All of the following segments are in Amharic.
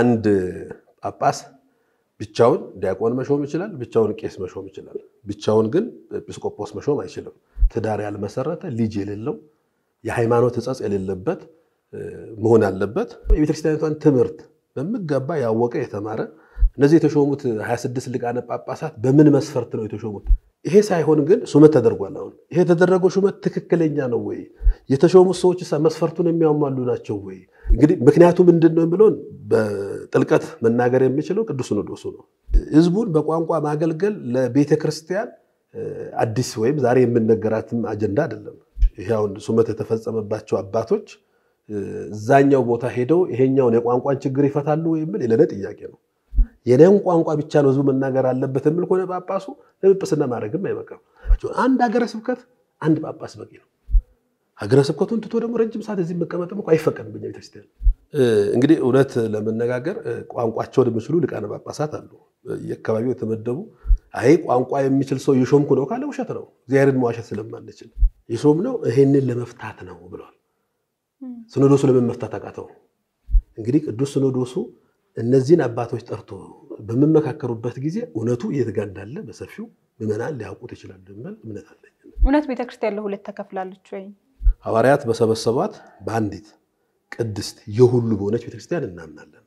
አንድ ጳጳስ ብቻውን ዲያቆን መሾም ይችላል፣ ብቻውን ቄስ መሾም ይችላል። ብቻውን ግን ኤጲስቆጶስ መሾም አይችልም። ትዳር ያልመሰረተ ልጅ የሌለው የሃይማኖት እጸጽ የሌለበት መሆን አለበት። የቤተክርስቲያኒቷን ትምህርት በሚገባ ያወቀ የተማረ እነዚህ የተሾሙት 26 ሊቃነ ጳጳሳት በምን መስፈርት ነው የተሾሙት? ይሄ ሳይሆን ግን ሹመት ተደርጓል። አሁን ይሄ የተደረገው ሹመት ትክክለኛ ነው ወይ? የተሾሙት ሰዎች መስፈርቱን የሚያሟሉ ናቸው ወይ? እንግዲህ ምክንያቱ ምንድን ነው የሚለውን በጥልቀት መናገር የሚችለው ቅዱስ ሲኖዶሱ ነው። ህዝቡን በቋንቋ ማገልገል ለቤተ ክርስቲያን አዲስ ወይም ዛሬ የምነገራትም አጀንዳ አይደለም። ይሄ አሁን ሹመት የተፈጸመባቸው አባቶች እዛኛው ቦታ ሄደው ይሄኛውን የቋንቋን ችግር ይፈታሉ ወይ የሚል የለነ ጥያቄ ነው። የኔን ቋንቋ ብቻ ነው ህዝቡ መናገር አለበት የሚል ከሆነ ጳጳሱ ለጵጵስና ማድረግም አይበቃም። አንድ ሀገረ ስብከት አንድ ጳጳስ በቂ ነው። ሀገረ ስብከቱን ትቶ ደግሞ ረጅም ሰዓት እዚህ መቀመጥም እኮ አይፈቀድም በኛ ቤተክርስቲያን። እንግዲህ እውነት ለመነጋገር ቋንቋቸውን የሚችሉ ሊቃነ ጳጳሳት አሉ። የአካባቢው የተመደቡ አይ ቋንቋ የሚችል ሰው የሾምኩ ነው ካለ ውሸት ነው። እግዚአብሔርን መዋሸት ስለማንችል የሾም ነው ይሄንን ለመፍታት ነው ብለዋል። ሲኖዶሱ ለምን መፍታት አቃተው? እንግዲህ ቅዱስ ሲኖዶሱ እነዚህን አባቶች ጠርቶ በምመካከሩበት ጊዜ እውነቱ የት ጋ እንዳለ በሰፊው ምዕመናን ሊያውቁት ይችላል የሚል እምነት አለ። እውነት ቤተክርስቲያን ለሁለት ተከፍላለች ወይ? ሐዋርያት በሰበሰቧት በአንዲት ቅድስት የሁሉ በሆነች ቤተክርስቲያን እናምናለን።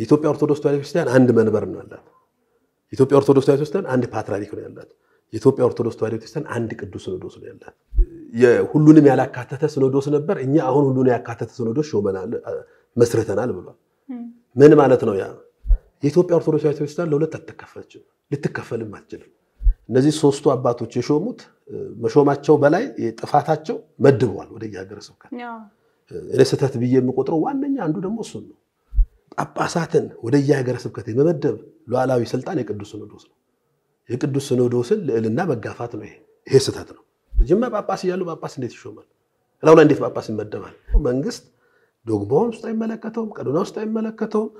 የኢትዮጵያ ኦርቶዶክስ ተዋሕዶ ቤተክርስቲያን አንድ መንበር ነው ያላት። የኢትዮጵያ ኦርቶዶክስ ተዋሕዶ ቤተክርስቲያን አንድ ፓትርያርክ ነው ያላት። የኢትዮጵያ ኦርቶዶክስ ተዋሕዶ ቤተክርስቲያን አንድ ቅዱስ ሲኖዶስ ነው ያላት። ሁሉንም ያላካተተ ሲኖዶስ ነበር። እኛ አሁን ሁሉን ያካተተ ሲኖዶስ ሾመናል መስርተናል ብሏል። ምን ማለት ነው? ያ የኢትዮጵያ ኦርቶዶክስ ተዋሕዶ ቤተክርስቲያን ለሁለት አልተከፈለችም፣ ልትከፈልም አትችልም። እነዚህ ሶስቱ አባቶች የሾሙት መሾማቸው በላይ ጥፋታቸው መድበዋል ወደ የሀገረ ስብከት። እኔ ስህተት ብዬ የምቆጥረው ዋነኛ አንዱ ደግሞ እሱን ነው። ጳጳሳትን ወደ የሀገረ ስብከት የመመደብ ሉዓላዊ ስልጣን የቅዱስ ሲኖዶስ ነው። የቅዱስ ሲኖዶስን ልዕልና መጋፋት ነው። ይሄ ስህተት ነው። ጅማ ጳጳስ እያሉ ጳጳስ እንዴት ይሾማል? ላው ላይ እንዴት ጳጳስ ይመደባል? መንግስት ዶግማውን ውስጥ አይመለከተውም። ቀኖና ውስጥ አይመለከተውም።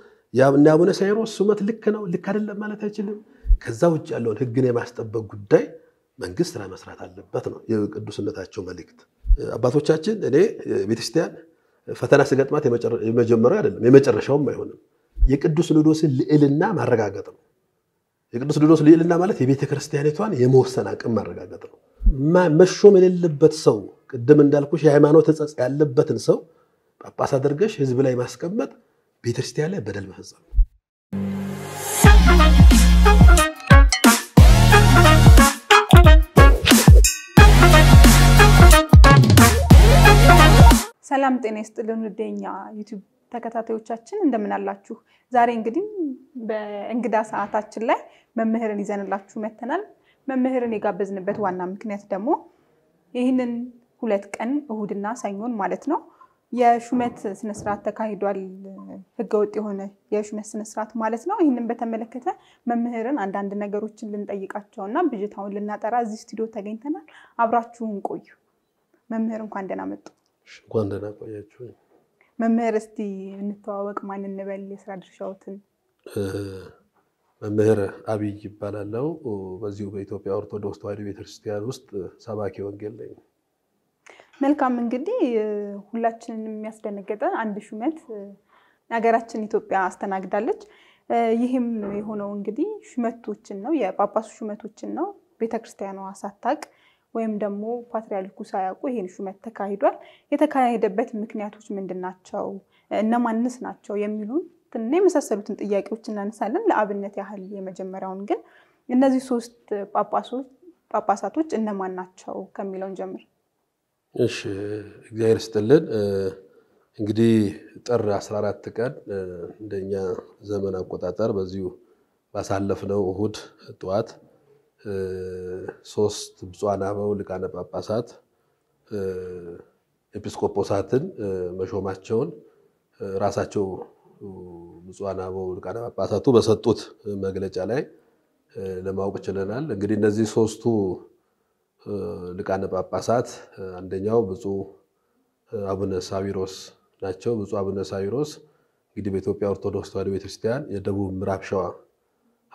እነ አቡነ ሳይሮስ ሹመት ልክ ነው ልክ አይደለም ማለት አይችልም። ከዛ ውጭ ያለውን ህግን የማስጠበቅ ጉዳይ መንግስት ስራ መስራት አለበት ነው የቅዱስነታቸው መልእክት። አባቶቻችን እኔ ቤተክርስቲያን ፈተና ስገጥማት የመጀመሪያው አይደለም የመጨረሻውም አይሆንም። የቅዱስ ሲኖዶስን ልዕልና ማረጋገጥ ነው። የቅዱስ ሲኖዶስ ልዕልና ማለት የቤተ ክርስቲያኒቷን የመወሰን አቅም ማረጋገጥ ነው። መሾም የሌለበት ሰው ቅድም እንዳልኩሽ የሃይማኖት ሕጸጽ ያለበትን ሰው ጳጳስ አድርገሽ ህዝብ ላይ ማስቀመጥ ቤተክርስቲያን ላይ በደል መፈጸም ነው። ሰላም ጤና ይስጥልን ውድ ዩቱብ ተከታታዮቻችን እንደምን አላችሁ? ዛሬ እንግዲህ በእንግዳ ሰዓታችን ላይ መምህርን ይዘንላችሁ መተናል። መምህርን የጋበዝንበት ዋና ምክንያት ደግሞ ይህንን ሁለት ቀን እሁድና ሰኞን ማለት ነው የሹመት ስነስርዓት ተካሂዷል። ህገወጥ የሆነ የሹመት ስነስርዓት ማለት ነው። ይህንን በተመለከተ መምህርን አንዳንድ ነገሮችን ልንጠይቃቸው እና ብዥታውን ልናጠራ እዚህ ስቱዲዮ ተገኝተናል። አብራችሁን ቆዩ። መምህር እንኳን ደህና መጡ። እንኳን ደህና ቆያችሁ። መምህር እስቲ እንተዋወቅ፣ ማን እንበል? የስራ ድርሻዎትን። መምህር አብይ ይባላለው። በዚሁ በኢትዮጵያ ኦርቶዶክስ ተዋሕዶ ቤተክርስቲያን ውስጥ ሰባኪ ወንጌል ነኝ። መልካም እንግዲህ ሁላችንን የሚያስደነገጠ አንድ ሹመት ሀገራችን ኢትዮጵያ አስተናግዳለች። ይህም የሆነው እንግዲህ ሹመቶችን ነው፣ የጳጳሱ ሹመቶችን ነው። ቤተክርስቲያኗ ሳታቅ ወይም ደግሞ ፓትሪያርኩ ሳያውቁ ይህን ሹመት ተካሂዷል። የተካሄደበት ምክንያቶች ምንድን ናቸው? እነማንስ ናቸው? የሚሉን የመሳሰሉትን ጥያቄዎች እናነሳለን። ለአብነት ያህል የመጀመሪያውን ግን እነዚህ ሶስት ጳጳሳቶች እነማን ናቸው ከሚለውን ጀምር እሺ እግዚአብሔር ስጥልን እንግዲህ ጥር 14 ቀን እንደኛ ዘመን አቆጣጠር በዚሁ ባሳለፍነው እሁድ ጠዋት ሶስት ብፁዓን አበው ሊቃነ ጳጳሳት ኤጲስቆጶሳትን መሾማቸውን ራሳቸው ብፁዓን አበው ሊቃነ ጳጳሳቱ በሰጡት መግለጫ ላይ ለማወቅ ችለናል። እንግዲህ እነዚህ ሶስቱ ሊቃነ ጳጳሳት አንደኛው ብፁዕ አቡነ ሳዊሮስ ናቸው። ብፁዕ አቡነ ሳዊሮስ እንግዲህ በኢትዮጵያ ኦርቶዶክስ ተዋሕዶ ቤተክርስቲያን የደቡብ ምዕራብ ሸዋ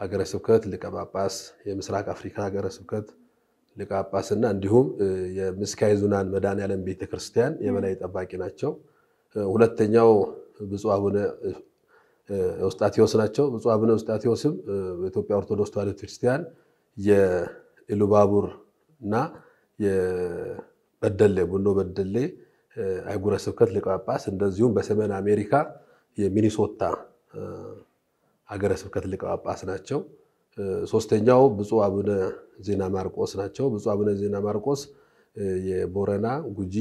ሀገረ ስብከት ሊቀ ጳጳስ፣ የምስራቅ አፍሪካ ሀገረ ስብከት ሊቀ ጳጳስና እንዲሁም የምስካየ ኅዙናን መድኃኔዓለም ቤተክርስቲያን የበላይ ጠባቂ ናቸው። ሁለተኛው ብፁዕ አቡነ ኤዎስጣቴዎስ ናቸው። ብፁዕ አቡነ ኤዎስጣቴዎስም በኢትዮጵያ ኦርቶዶክስ ተዋሕዶ ቤተክርስቲያን የኢሉባቡር እና በደሌ ቡኖ በደሌ አይጉረ ስብከት ሊቀ ጳጳስ እንደዚሁም በሰሜን አሜሪካ የሚኒሶታ ሀገረ ስብከት ሊቀ ጳጳስ ናቸው። ሶስተኛው ብፁ አቡነ ዜና ማርቆስ ናቸው። ብፁ አቡነ ዜና ማርቆስ የቦረና ጉጂ፣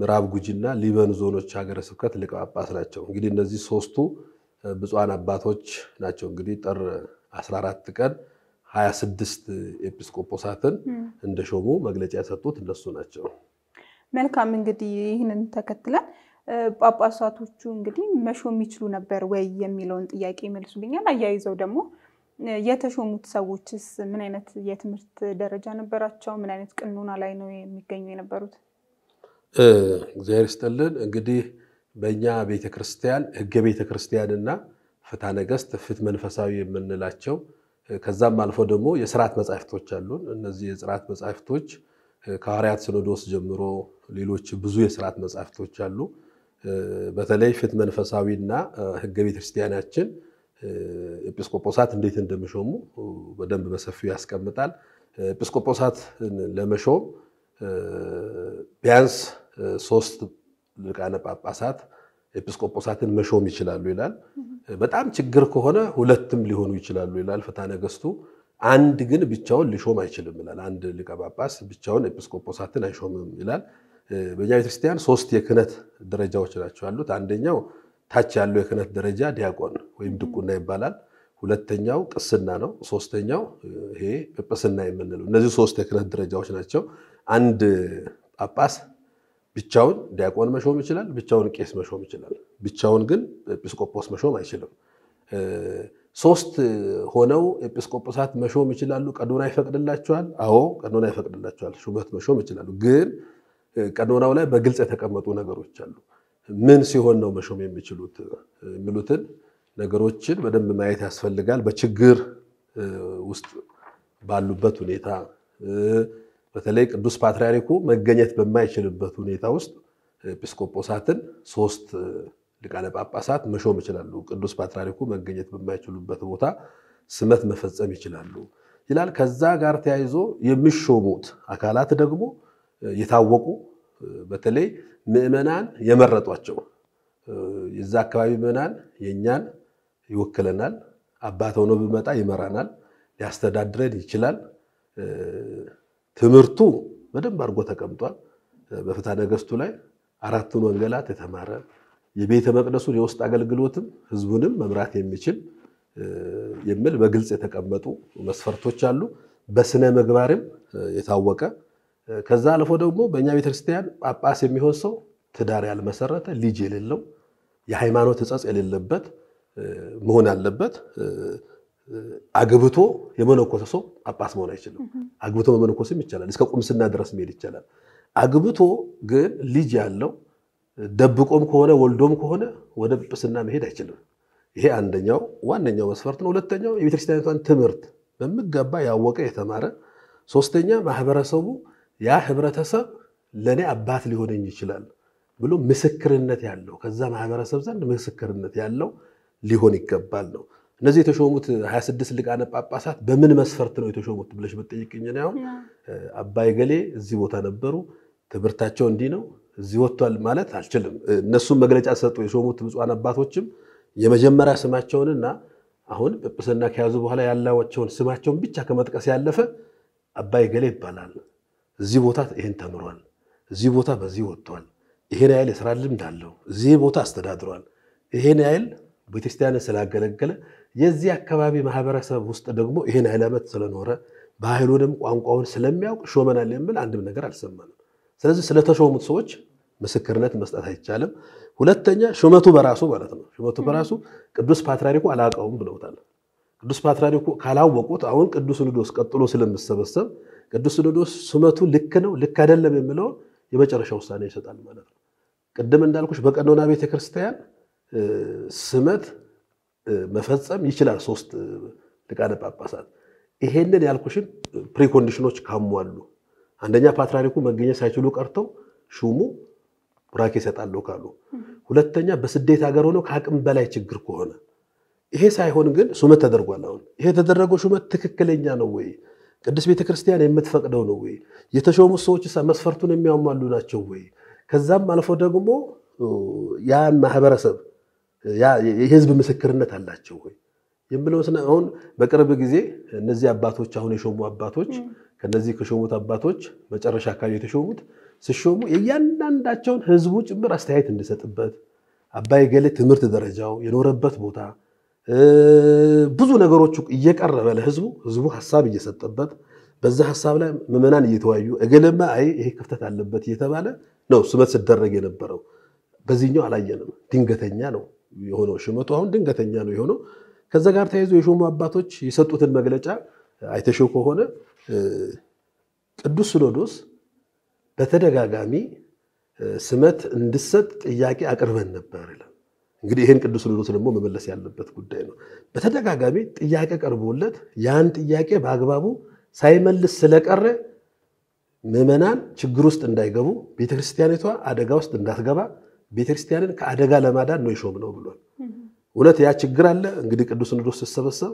ምዕራብ ጉጂና ሊበን ዞኖች ሀገረ ስብከት ሊቀ ጳጳስ ናቸው። እንግዲህ እነዚህ ሶስቱ ብፁዓን አባቶች ናቸው። እንግዲህ ጥር 14 ቀን ሀያ ስድስት ኤጲስቆጶሳትን እንደሾሙ መግለጫ የሰጡት እነሱ ናቸው። መልካም እንግዲህ ይህንን ተከትለን ጳጳሳቶቹ እንግዲህ መሾም ይችሉ ነበር ወይ የሚለውን ጥያቄ ይመልሱልኛል። አያይዘው ደግሞ የተሾሙት ሰዎችስ ምን አይነት የትምህርት ደረጃ ነበራቸው? ምን አይነት ቅኑና ላይ ነው የሚገኙ የነበሩት? እግዚአብሔር ይስጥልን። እንግዲህ በእኛ ቤተክርስቲያን ህገ ቤተክርስቲያንና ፍትሐ ነገሥት፣ መንፈሳዊ የምንላቸው ከዛም አልፎ ደግሞ የስርዓት መጻሕፍቶች አሉን። እነዚህ የስርዓት መጻሕፍቶች ከሐዋርያት ሲኖዶስ ጀምሮ ሌሎች ብዙ የስርዓት መጻሕፍቶች አሉ። በተለይ ፍትሐ መንፈሳዊና ሕገ ቤተክርስቲያናችን ኤጲስቆጶሳት እንዴት እንደሚሾሙ በደንብ በሰፊው ያስቀምጣል። ኤጲስቆጶሳት ለመሾም ቢያንስ ሶስት ሊቃነ ጳጳሳት ኤጲስቆጶሳትን መሾም ይችላሉ ይላል። በጣም ችግር ከሆነ ሁለትም ሊሆኑ ይችላሉ ይላል ፍትሐ ነገሥቱ። አንድ ግን ብቻውን ሊሾም አይችልም ይላል። አንድ ሊቀ ጳጳስ ብቻውን ኤጲስቆጶሳትን አይሾምም ይላል። በእኛ ቤተክርስቲያን ሶስት የክህነት ደረጃዎች ናቸው ያሉት። አንደኛው ታች ያለው የክህነት ደረጃ ዲያቆን ወይም ድቁና ይባላል። ሁለተኛው ቅስና ነው። ሶስተኛው ይሄ ጵጵስና የምንለው። እነዚህ ሶስት የክህነት ደረጃዎች ናቸው። አንድ ጳጳስ ብቻውን ዲያቆን መሾም ይችላል፣ ብቻውን ቄስ መሾም ይችላል። ብቻውን ግን ኤጲስቆጶስ መሾም አይችልም። ሶስት ሆነው ኤጲስቆጶሳት መሾም ይችላሉ። ቀኖና ይፈቅድላቸዋል። አዎ ቀኖና ይፈቅድላቸዋል። ሹመት መሾም ይችላሉ። ግን ቀኖናው ላይ በግልጽ የተቀመጡ ነገሮች አሉ። ምን ሲሆን ነው መሾም የሚችሉት የሚሉትን ነገሮችን በደንብ ማየት ያስፈልጋል። በችግር ውስጥ ባሉበት ሁኔታ በተለይ ቅዱስ ፓትርያርኩ መገኘት በማይችልበት ሁኔታ ውስጥ ኤጲስቆጶሳትን ሶስት ሊቃነ ጳጳሳት መሾም ይችላሉ። ቅዱስ ፓትርያርኩ መገኘት በማይችሉበት ቦታ ስመት መፈጸም ይችላሉ ይላል። ከዛ ጋር ተያይዞ የሚሾሙት አካላት ደግሞ የታወቁ በተለይ ምዕመናን የመረጧቸው የዛ አካባቢ ምዕመናን የእኛን ይወክለናል፣ አባት ሆኖ ብመጣ ይመራናል፣ ሊያስተዳድረን ይችላል ትምህርቱ በደንብ አድርጎ ተቀምጧል። በፍትሐ ነገሥቱ ላይ አራቱን ወንጌላት የተማረ የቤተ መቅደሱን የውስጥ አገልግሎትም ህዝቡንም መምራት የሚችል የሚል በግልጽ የተቀመጡ መስፈርቶች አሉ። በስነ ምግባርም የታወቀ ከዛ አልፎ ደግሞ በእኛ ቤተክርስቲያን ጳጳስ የሚሆን ሰው ትዳር ያልመሰረተ ልጅ የሌለው የሃይማኖት እጸጽ የሌለበት መሆን አለበት። አግብቶ የመነኮሰ ሰው ጳጳስ መሆን አይችልም። አግብቶ መመነኮስም ይቻላል፣ እስከ ቁምስና ድረስ መሄድ ይቻላል። አግብቶ ግን ልጅ ያለው ደብቆም ከሆነ ወልዶም ከሆነ ወደ ጵጵስና መሄድ አይችልም። ይሄ አንደኛው ዋነኛው መስፈርት ነው። ሁለተኛው የቤተክርስቲያኒቷን ትምህርት በሚገባ ያወቀ የተማረ፣ ሶስተኛ ማህበረሰቡ ያ ህብረተሰብ ለእኔ አባት ሊሆነኝ ይችላል ብሎ ምስክርነት ያለው ከዛ ማህበረሰብ ዘንድ ምስክርነት ያለው ሊሆን ይገባል ነው። እነዚህ የተሾሙት 26 ሊቃነ ጳጳሳት በምን መስፈርት ነው የተሾሙት ብለሽ ብትጠይቅኝ እኔ አባይ ገሌ እዚህ ቦታ ነበሩ፣ ትምህርታቸው እንዲህ ነው፣ እዚህ ወጥቷል ማለት አልችልም። እነሱም መግለጫ ሰጡ። የሾሙት ብፁዓን አባቶችም የመጀመሪያ ስማቸውንና አሁን ጵጵስና ከያዙ በኋላ ያላቸውን ስማቸውን ብቻ ከመጥቀስ ያለፈ አባይ ገሌ ይባላል፣ እዚህ ቦታ ይህን ተምሯል፣ እዚህ ቦታ በዚህ ወጥቷል፣ ይሄን ያህል የስራ ልምድ አለው፣ እዚህ ቦታ አስተዳድሯል፣ ይሄን ያህል ቤተክርስቲያንን ስላገለገለ የዚህ አካባቢ ማህበረሰብ ውስጥ ደግሞ ይህን ዕለመት ስለኖረ ባህሉንም ቋንቋውን ስለሚያውቅ ሾመናል የሚል አንድም ነገር አልሰማንም። ስለዚህ ስለተሾሙት ሰዎች ምስክርነት መስጠት አይቻልም። ሁለተኛ ሹመቱ በራሱ ማለት ነው። ሹመቱ በራሱ ቅዱስ ፓትርያርኩ አላውቀውም ብለውታል። ቅዱስ ፓትርያርኩ ካላወቁት አሁን ቅዱስ ሲኖዶስ ቀጥሎ ስለምሰበሰብ ቅዱስ ሲኖዶስ ሹመቱ ልክ ነው ልክ አይደለም የሚለውን የመጨረሻ ውሳኔ ይሰጣል ማለት ነው። ቅድም እንዳልኩሽ በቀኖና ቤተክርስቲያን ስመት መፈጸም ይችላል። ሶስት ሊቃነ ጳጳሳት ይሄንን ያልኩሽን ፕሪኮንዲሽኖች ካሟሉ፣ አንደኛ ፓትርያርኩ መገኘት ሳይችሉ ቀርተው ሹሙ ቡራኬ ይሰጣለሁ ካሉ፣ ሁለተኛ በስደት ሀገር ሆነው ከአቅም በላይ ችግር ከሆነ ይሄ ሳይሆን ግን ሹመት ተደርጓል። አሁን ይሄ የተደረገው ሹመት ትክክለኛ ነው ወይ? ቅድስት ቤተክርስቲያን የምትፈቅደው ነው ወይ? የተሾሙ ሰዎች መስፈርቱን የሚያሟሉ ናቸው ወይ? ከዛም አልፎ ደግሞ ያን ማህበረሰብ የህዝብ ምስክርነት አላቸው ወይ የምለው አሁን በቅርብ ጊዜ እነዚህ አባቶች አሁን የሾሙ አባቶች ከነዚህ ከሾሙት አባቶች መጨረሻ አካባቢ የተሾሙት ሲሾሙ የእያንዳንዳቸውን ህዝቡ ጭምር አስተያየት እንድሰጥበት አባይ ገሌ ትምህርት ደረጃው የኖረበት ቦታ ብዙ ነገሮች እየቀረበ ለህዝቡ ህዝቡ ሀሳብ እየሰጠበት በዛ ሀሳብ ላይ ምዕመናን እየተወያዩ እገለማ አይ ይሄ ክፍተት አለበት እየተባለ ነው ስመት ሲደረግ የነበረው። በዚህኛው አላየንም። ድንገተኛ ነው። የሆነው ሽመቱ አሁን ድንገተኛ ነው የሆነው። ከዛ ጋር ተያይዞ የሾሙ አባቶች የሰጡትን መግለጫ አይተሽው ከሆነ ቅዱስ ሲኖዶስ በተደጋጋሚ ስመት እንድሰጥ ጥያቄ አቅርበን ነበር ይላል። እንግዲህ ይህን ቅዱስ ሲኖዶስ ደግሞ መመለስ ያለበት ጉዳይ ነው። በተደጋጋሚ ጥያቄ ቀርቦለት ያን ጥያቄ በአግባቡ ሳይመልስ ስለቀረ ምዕመናን ችግር ውስጥ እንዳይገቡ ቤተክርስቲያኒቷ አደጋ ውስጥ እንዳትገባ ቤተክርስቲያንን ከአደጋ ለማዳን ነው የሾም ነው ብሏል። እውነት ያ ችግር አለ። እንግዲህ ቅዱስ ሲኖዶስ ሲሰበሰብ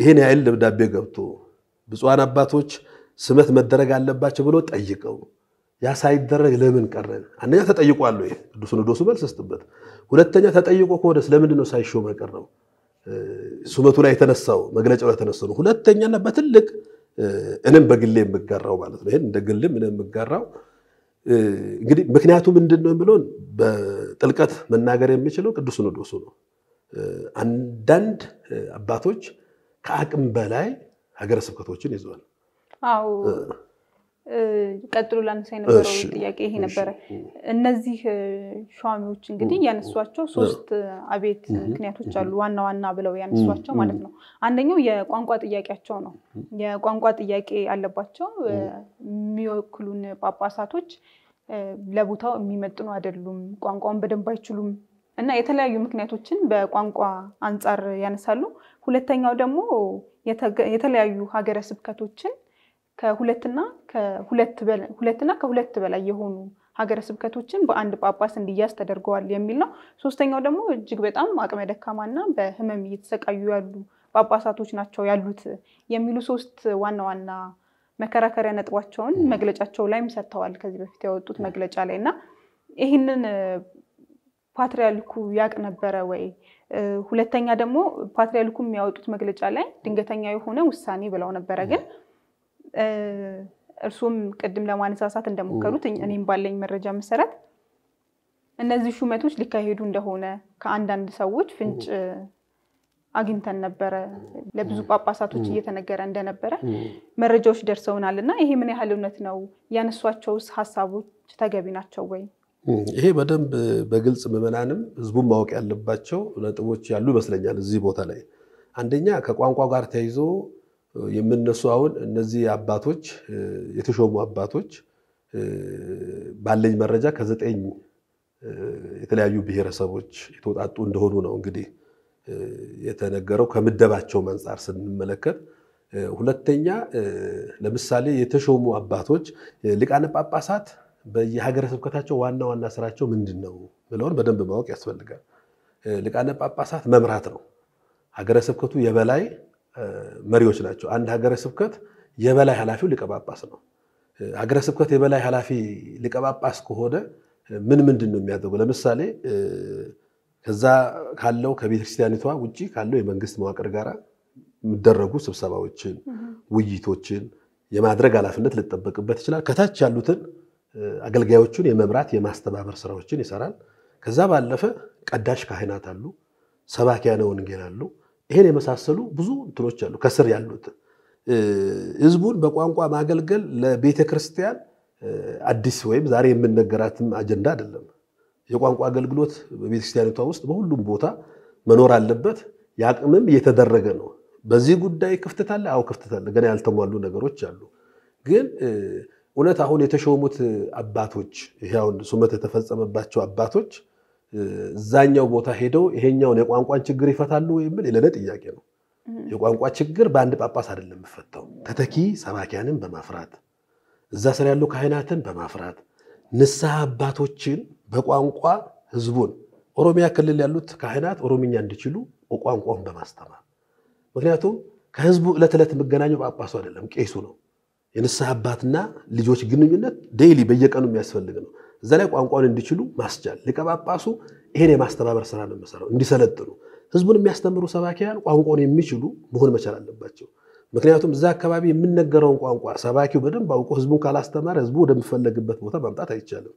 ይሄን ያህል ደብዳቤ ገብቶ ብፁዓን አባቶች ስመት መደረግ አለባቸው ብሎ ጠይቀው ያ ሳይደረግ ለምን ቀረ? አንደኛ ተጠይቋል ወይ ቅዱስ ሲኖዶሱ መልስ ሰጥበት፣ ሁለተኛ ተጠይቆ ከሆነ ስለምንድን ነው ሳይሾም የቀረው? ሱመቱ ላይ የተነሳው መግለጫው ላይ የተነሳው ሁለተኛና በትልቅ እኔም በግሌ የምጋራው ማለት ነው። ይሄን እንደ ግልም እኔ የምጋራው እንግዲህ ምክንያቱ ምንድን ነው የሚለውን በጥልቀት መናገር የሚችለው ቅዱስ ሲኖዶሱ ነው። አንዳንድ አባቶች ከአቅም በላይ ሀገረ ስብከቶችን ይዘዋል። ቀጥሎ ላነሳ የነበረው ጥያቄ ይሄ ነበረ። እነዚህ ሿሚዎች እንግዲህ ያነሷቸው ሶስት አቤት ምክንያቶች አሉ፣ ዋና ዋና ብለው ያነሷቸው ማለት ነው። አንደኛው የቋንቋ ጥያቄያቸው ነው። የቋንቋ ጥያቄ አለባቸው። የሚወክሉን ጳጳሳቶች ለቦታው የሚመጥኑ አይደሉም፣ ቋንቋውን በደንብ አይችሉም እና የተለያዩ ምክንያቶችን በቋንቋ አንጻር ያነሳሉ። ሁለተኛው ደግሞ የተለያዩ ሀገረ ስብከቶችን ከሁለትና ሁለትና ከሁለት በላይ የሆኑ ሀገረ ስብከቶችን በአንድ ጳጳስ እንዲያዝ ተደርገዋል የሚል ነው። ሶስተኛው ደግሞ እጅግ በጣም አቅመ ደካማና በህመም እየተሰቃዩ ያሉ ጳጳሳቶች ናቸው ያሉት የሚሉ ሶስት ዋና ዋና መከራከሪያ ነጥባቸውን መግለጫቸው ላይም ሰጥተዋል ከዚህ በፊት ያወጡት መግለጫ ላይ እና ይህንን ፓትሪያልኩ ያቅ ነበረ ወይ? ሁለተኛ ደግሞ ፓትሪያልኩ የሚያወጡት መግለጫ ላይ ድንገተኛ የሆነ ውሳኔ ብለው ነበረ ግን እርሱም ቅድም ለማነሳሳት እንደሞከሩት እኔም ባለኝ መረጃ መሰረት እነዚህ ሹመቶች ሊካሄዱ እንደሆነ ከአንዳንድ ሰዎች ፍንጭ አግኝተን ነበረ። ለብዙ ጳጳሳቶች እየተነገረ እንደነበረ መረጃዎች ደርሰውናል እና ይሄ ምን ያህል እውነት ነው? ያነሷቸውስ ሀሳቦች ተገቢ ናቸው ወይም ይሄ በደንብ በግልጽ ምዕመናንም ህዝቡን ማወቅ ያለባቸው ነጥቦች ያሉ ይመስለኛል። እዚህ ቦታ ላይ አንደኛ ከቋንቋ ጋር ተያይዞ የምነሱ አሁን እነዚህ አባቶች የተሾሙ አባቶች ባለኝ መረጃ ከዘጠኝ የተለያዩ ብሔረሰቦች የተውጣጡ እንደሆኑ ነው እንግዲህ የተነገረው ከምደባቸው አንጻር ስንመለከት። ሁለተኛ ለምሳሌ የተሾሙ አባቶች ሊቃነ ጳጳሳት በየሀገረ ስብከታቸው ዋና ዋና ስራቸው ምንድን ነው ብለውን በደንብ ማወቅ ያስፈልጋል። ሊቃነ ጳጳሳት መምራት ነው። ሀገረ ስብከቱ የበላይ መሪዎች ናቸው። አንድ ሀገረ ስብከት የበላይ ኃላፊው ሊቀ ጳጳስ ነው። ሀገረ ስብከት የበላይ ኃላፊ ሊቀ ጳጳስ ከሆነ ምን ምንድን ነው የሚያደርገው? ለምሳሌ ከዛ ካለው ከቤተክርስቲያኒቷ ውጭ ካለው የመንግስት መዋቅር ጋር የሚደረጉ ስብሰባዎችን፣ ውይይቶችን የማድረግ ኃላፊነት ሊጠበቅበት ይችላል። ከታች ያሉትን አገልጋዮቹን የመምራት የማስተባበር ስራዎችን ይሰራል። ከዛ ባለፈ ቀዳሽ ካህናት አሉ፣ ሰባኪያነ ወንጌል አሉ። ይሄን የመሳሰሉ ብዙ እንትኖች አሉ። ከስር ያሉት ህዝቡን በቋንቋ ማገልገል ለቤተ ክርስቲያን አዲስ ወይም ዛሬ የምንነገራትም አጀንዳ አይደለም። የቋንቋ አገልግሎት በቤተክርስቲያኒቷ ውስጥ በሁሉም ቦታ መኖር አለበት። የአቅምም እየተደረገ ነው። በዚህ ጉዳይ ክፍተት አለ። አዎ ክፍተት አለ። ገና ያልተሟሉ ነገሮች አሉ። ግን እውነት አሁን የተሾሙት አባቶች ይሄ አሁን ሹመት የተፈጸመባቸው አባቶች እዛኛው ቦታ ሄደው ይሄኛውን የቋንቋን ችግር ይፈታሉ የሚል የለለ ጥያቄ ነው። የቋንቋ ችግር በአንድ ጳጳስ አይደለም የምፈታው፣ ተተኪ ሰባኪያንን በማፍራት እዛ ስር ያሉ ካህናትን በማፍራት ንስሐ አባቶችን በቋንቋ ህዝቡን ኦሮሚያ ክልል ያሉት ካህናት ኦሮምኛ እንዲችሉ ቋንቋውን በማስተማር ምክንያቱም ከህዝቡ ዕለት ዕለት የሚገናኘው ጳጳሱ አይደለም ቄሱ ነው። የንስሐ አባትና ልጆች ግንኙነት ዴይሊ በየቀኑ የሚያስፈልግ ነው። እዛ ላይ ቋንቋውን እንዲችሉ ማስቻል ሊቀ ይሄን የማስተባበር ስራ ነው የሚሰራው። እንዲሰለጥኑ ህዝቡን የሚያስተምሩ ሰባኪያን ቋንቋውን የሚችሉ መሆን መቻል አለባቸው። ምክንያቱም እዛ አካባቢ የሚነገረውን ቋንቋ ሰባኪው በደንብ አውቆ ህዝቡን ካላስተማረ ህዝቡ ወደሚፈለግበት ቦታ ማምጣት አይቻልም።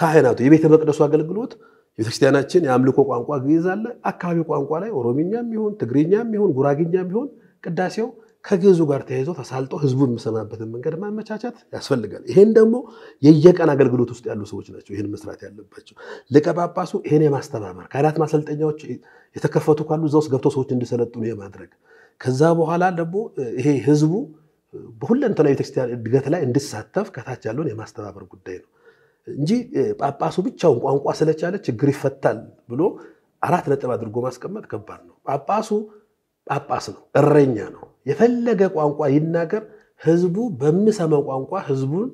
ካህናቱ የቤተ መቅደሱ አገልግሎት ቤተክርስቲያናችን የአምልኮ ቋንቋ ግዕዝ አለ። አካባቢ ቋንቋ ላይ ኦሮሚኛም ይሁን ትግርኛም ይሁን ጉራግኛም ይሁን ቅዳሴው ከግዙ ጋር ተያይዞ ተሳልጦ ህዝቡ የሚሰማበትን መንገድ ማመቻቸት ያስፈልጋል። ይሄን ደግሞ የየቀን አገልግሎት ውስጥ ያሉ ሰዎች ናቸው ይህን መስራት ያለባቸው። ሊቀ ጳጳሱ ይሄን የማስተባበር ካህናት ማሰልጠኛዎች የተከፈቱ ካሉ እዛ ውስጥ ሰዎች እንዲሰለጥኑ የማድረግ ከዛ በኋላ ደግሞ ይሄ ህዝቡ በሁለንተና ቤተክርስቲያን እድገት ላይ እንዲሳተፍ ከታች ያለውን የማስተባበር ጉዳይ ነው እንጂ ጳጳሱ ብቻውን ቋንቋ ስለቻለ ችግር ይፈታል ብሎ አራት ነጥብ አድርጎ ማስቀመጥ ከባድ ነው። ጳጳሱ ጳጳስ ነው፣ እረኛ ነው። የፈለገ ቋንቋ ይናገር፣ ህዝቡ በሚሰማው ቋንቋ ህዝቡን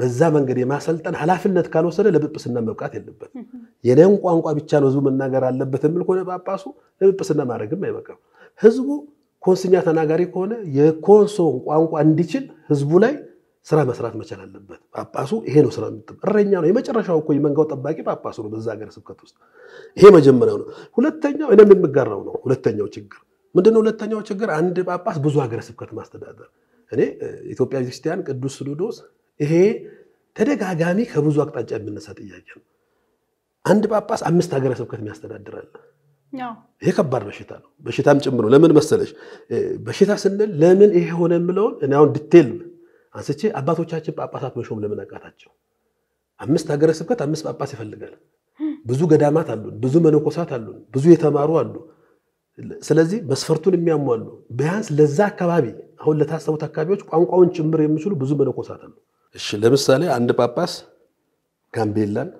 በዛ መንገድ የማሰልጠን ኃላፊነት ካልወሰደ ለጵጵስና መብቃት የለበት። የኔን ቋንቋ ብቻ ነው ህዝቡ መናገር አለበት የሚል ከሆነ ጳጳሱ ለጵጵስና ማድረግም አይበቃም። ህዝቡ ኮንስኛ ተናጋሪ ከሆነ የኮንሶ ቋንቋ እንዲችል ህዝቡ ላይ ስራ መስራት መቻል አለበት። ጳጳሱ ይሄ ነው ስራ የሚጠ እረኛ ነው። የመጨረሻው እኮ የመንጋው ጠባቂ ጳጳሱ ነው በዛ ሀገር ስብከት ውስጥ። ይሄ መጀመሪያው ነው። ሁለተኛው እኔም የምጋራው ነው። ሁለተኛው ችግር ምንድነው? ሁለተኛው ችግር አንድ ጳጳስ ብዙ ሀገረ ስብከት ማስተዳደር። እኔ ኢትዮጵያ ቤተክርስቲያን ቅዱስ ሲኖዶስ ይሄ ተደጋጋሚ ከብዙ አቅጣጫ የሚነሳ ጥያቄ ነው። አንድ ጳጳስ አምስት ሀገረ ስብከት የሚያስተዳድራል። ይሄ ከባድ በሽታ ነው፣ በሽታም ጭምር ነው። ለምን መሰለሽ በሽታ ስንል ለምን ይሄ ሆነ የምለውን እኔ አሁን ዲቴል አንስቼ አባቶቻችን ጳጳሳት መሾም ለምን አቃታቸው? አምስት ሀገረ ስብከት አምስት ጳጳስ ይፈልጋል። ብዙ ገዳማት አሉን፣ ብዙ መነኮሳት አሉን፣ ብዙ የተማሩ አሉ። ስለዚህ መስፈርቱን የሚያሟሉ ቢያንስ ለዛ አካባቢ አሁን ለታሰቡት አካባቢዎች ቋንቋውን ጭምር የሚችሉ ብዙ መነኮሳት አሉ። እሺ፣ ለምሳሌ አንድ ጳጳስ ጋምቤላን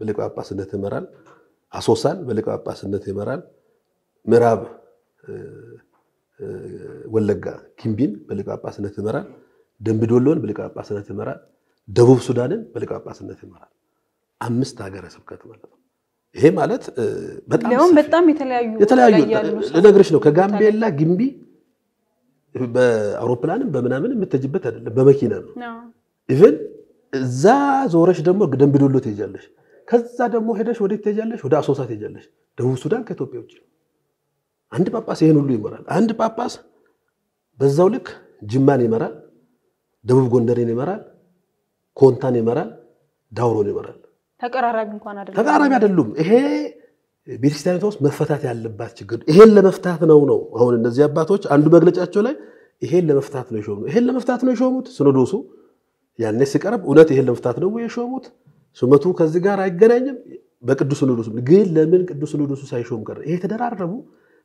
በሊቀ ጳጳስነት ይመራል። አሶሳን በሊቀ ጳጳስነት ይመራል። ምዕራብ ወለጋ ኪምቢን በሊቀ ጳጳስነት ይመራል። ዶሎን በሊቀ ጳጳስነት ይመራል። ደቡብ ሱዳንን በሊቀ ጳጳስነት ይመራል። አምስት ሀገረ ስብከት ማለት ነው። ይሄ ማለት በጣም የተለያዩ ልነግርሽ ነው። ከጋምቤላ ግንቢ በአውሮፕላንም በምናምን የምትሄጂበት አይደለም፣ በመኪና ነው። ኢቨን እዛ ዞረሽ ደግሞ ደምቢ ዶሎ ትሄጃለሽ። ከዛ ደግሞ ሄደሽ ወደ ትሄጃለሽ፣ ወደ አሶሳ ትሄጃለሽ። ደቡብ ሱዳን ከኢትዮጵያ ውጭ አንድ ጳጳስ ይሄን ሁሉ ይመራል። አንድ ጳጳስ በዛው ልክ ጅማን ይመራል፣ ደቡብ ጎንደርን ይመራል፣ ኮንታን ይመራል፣ ዳውሮን ይመራል። ተቀራራቢ እንኳን አይደለም፣ ተቀራራቢ አይደሉም። ይሄ ቤተክርስቲያኒቷ ውስጥ መፈታት ያለባት ችግር ይሄን ለመፍታት ነው ነው አሁን እነዚህ አባቶች አንዱ መግለጫቸው ላይ ይሄን ለመፍታት ነው የሾሙት፣ ይሄን ለመፍታት ነው የሾሙት። ሲኖዶሱ ያኔ ሲቀርብ እውነት ይሄን ለመፍታት ነው የሾሙት? ሹመቱ ከዚህ ጋር አይገናኝም። በቅዱስ ሲኖዶሱ ግን ለምን ቅዱስ ሲኖዶሱ ሳይሾም ቀረ? ይሄ የተደራረቡ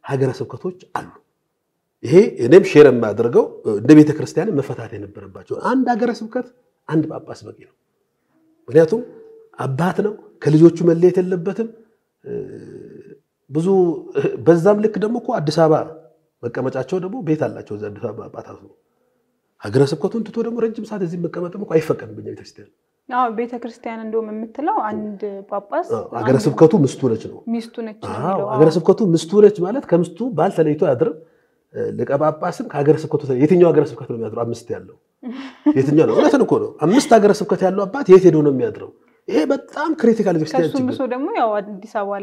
ሀገረ ስብከቶች አሉ። ይሄ እኔም ሼር የማደርገው እንደ ቤተ ክርስቲያን መፈታት የነበረባቸው አንድ ሀገረ ስብከት አንድ ጳጳስ በቂ ነው። ምክንያቱም አባት ነው። ከልጆቹ መለየት የለበትም። ብዙ በዛም ልክ ደግሞ እኮ አዲስ አበባ መቀመጫቸው ደግሞ ቤት አላቸው አዲስ አበባ አባታት ነው። ሀገረ ስብከቱን ትቶ ደግሞ ረጅም ሰዓት እዚህ መቀመጥም እኮ አይፈቀድም በኛ ቤተክርስቲያን። ቤተ ክርስቲያን እንደውም የምትለው አንድ ጳጳስ ሀገረ ስብከቱ ምስቱ ነች ነው ሚስቱ ነች። ሀገረ ስብከቱ ምስቱ ነች ማለት ከምስቱ ባል ተለይቶ አያድርም። ሊቀ ጳጳስም ከሀገረ ስብከቱ የትኛው ሀገረ ስብከት ነው የሚያድረው? አምስት ያለው የትኛው ነው? እውነትን እኮ ነው። አምስት ሀገረ ስብከት ያለው አባት የት ሄዶ ነው የሚያድረው? ይሄ በጣም ክሪቲካል ኢንቨስቲጌሽን ያው አዲስ አበባ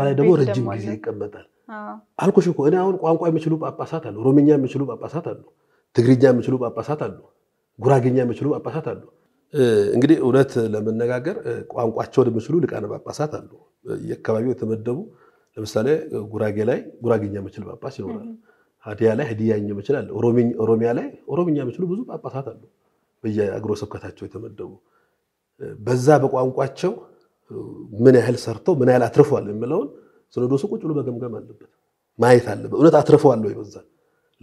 ላይ ደግሞ ረጅም ጊዜ ይቀመጣል። አልኮሽ እኮ እኔ አሁን ቋንቋ የሚችሉ ጳጳሳት አሉ፣ ሮሚኛ የሚችሉ ጳጳሳት አሉ፣ ትግርኛ የሚችሉ ጳጳሳት አሉ፣ ጉራግኛ የሚችሉ ጳጳሳት አሉ። እንግዲህ እውነት ለመነጋገር ቋንቋቸውን የሚችሉ ሊቃነ ጳጳሳት አሉ፣ የአካባቢው የተመደቡ ለምሳሌ ጉራጌ ላይ ጉራጌኛ የሚችል ጳጳስ ይኖራል። ሀዲያ ላይ ሀዲያኛ የሚችል አለ። ኦሮሚያ ላይ ኦሮምኛ የሚችሉ ብዙ ጳጳሳት አሉ፣ በየአገረ ስብከታቸው የተመደቡ በዛ በቋንቋቸው ምን ያህል ሰርተው ምን ያህል አትርፈዋል የሚለውን ሲኖዶሱ ቁጭ ብሎ መገምገም አለበት፣ ማየት አለበት። እውነት አትርፈዋል ወይ? በዛ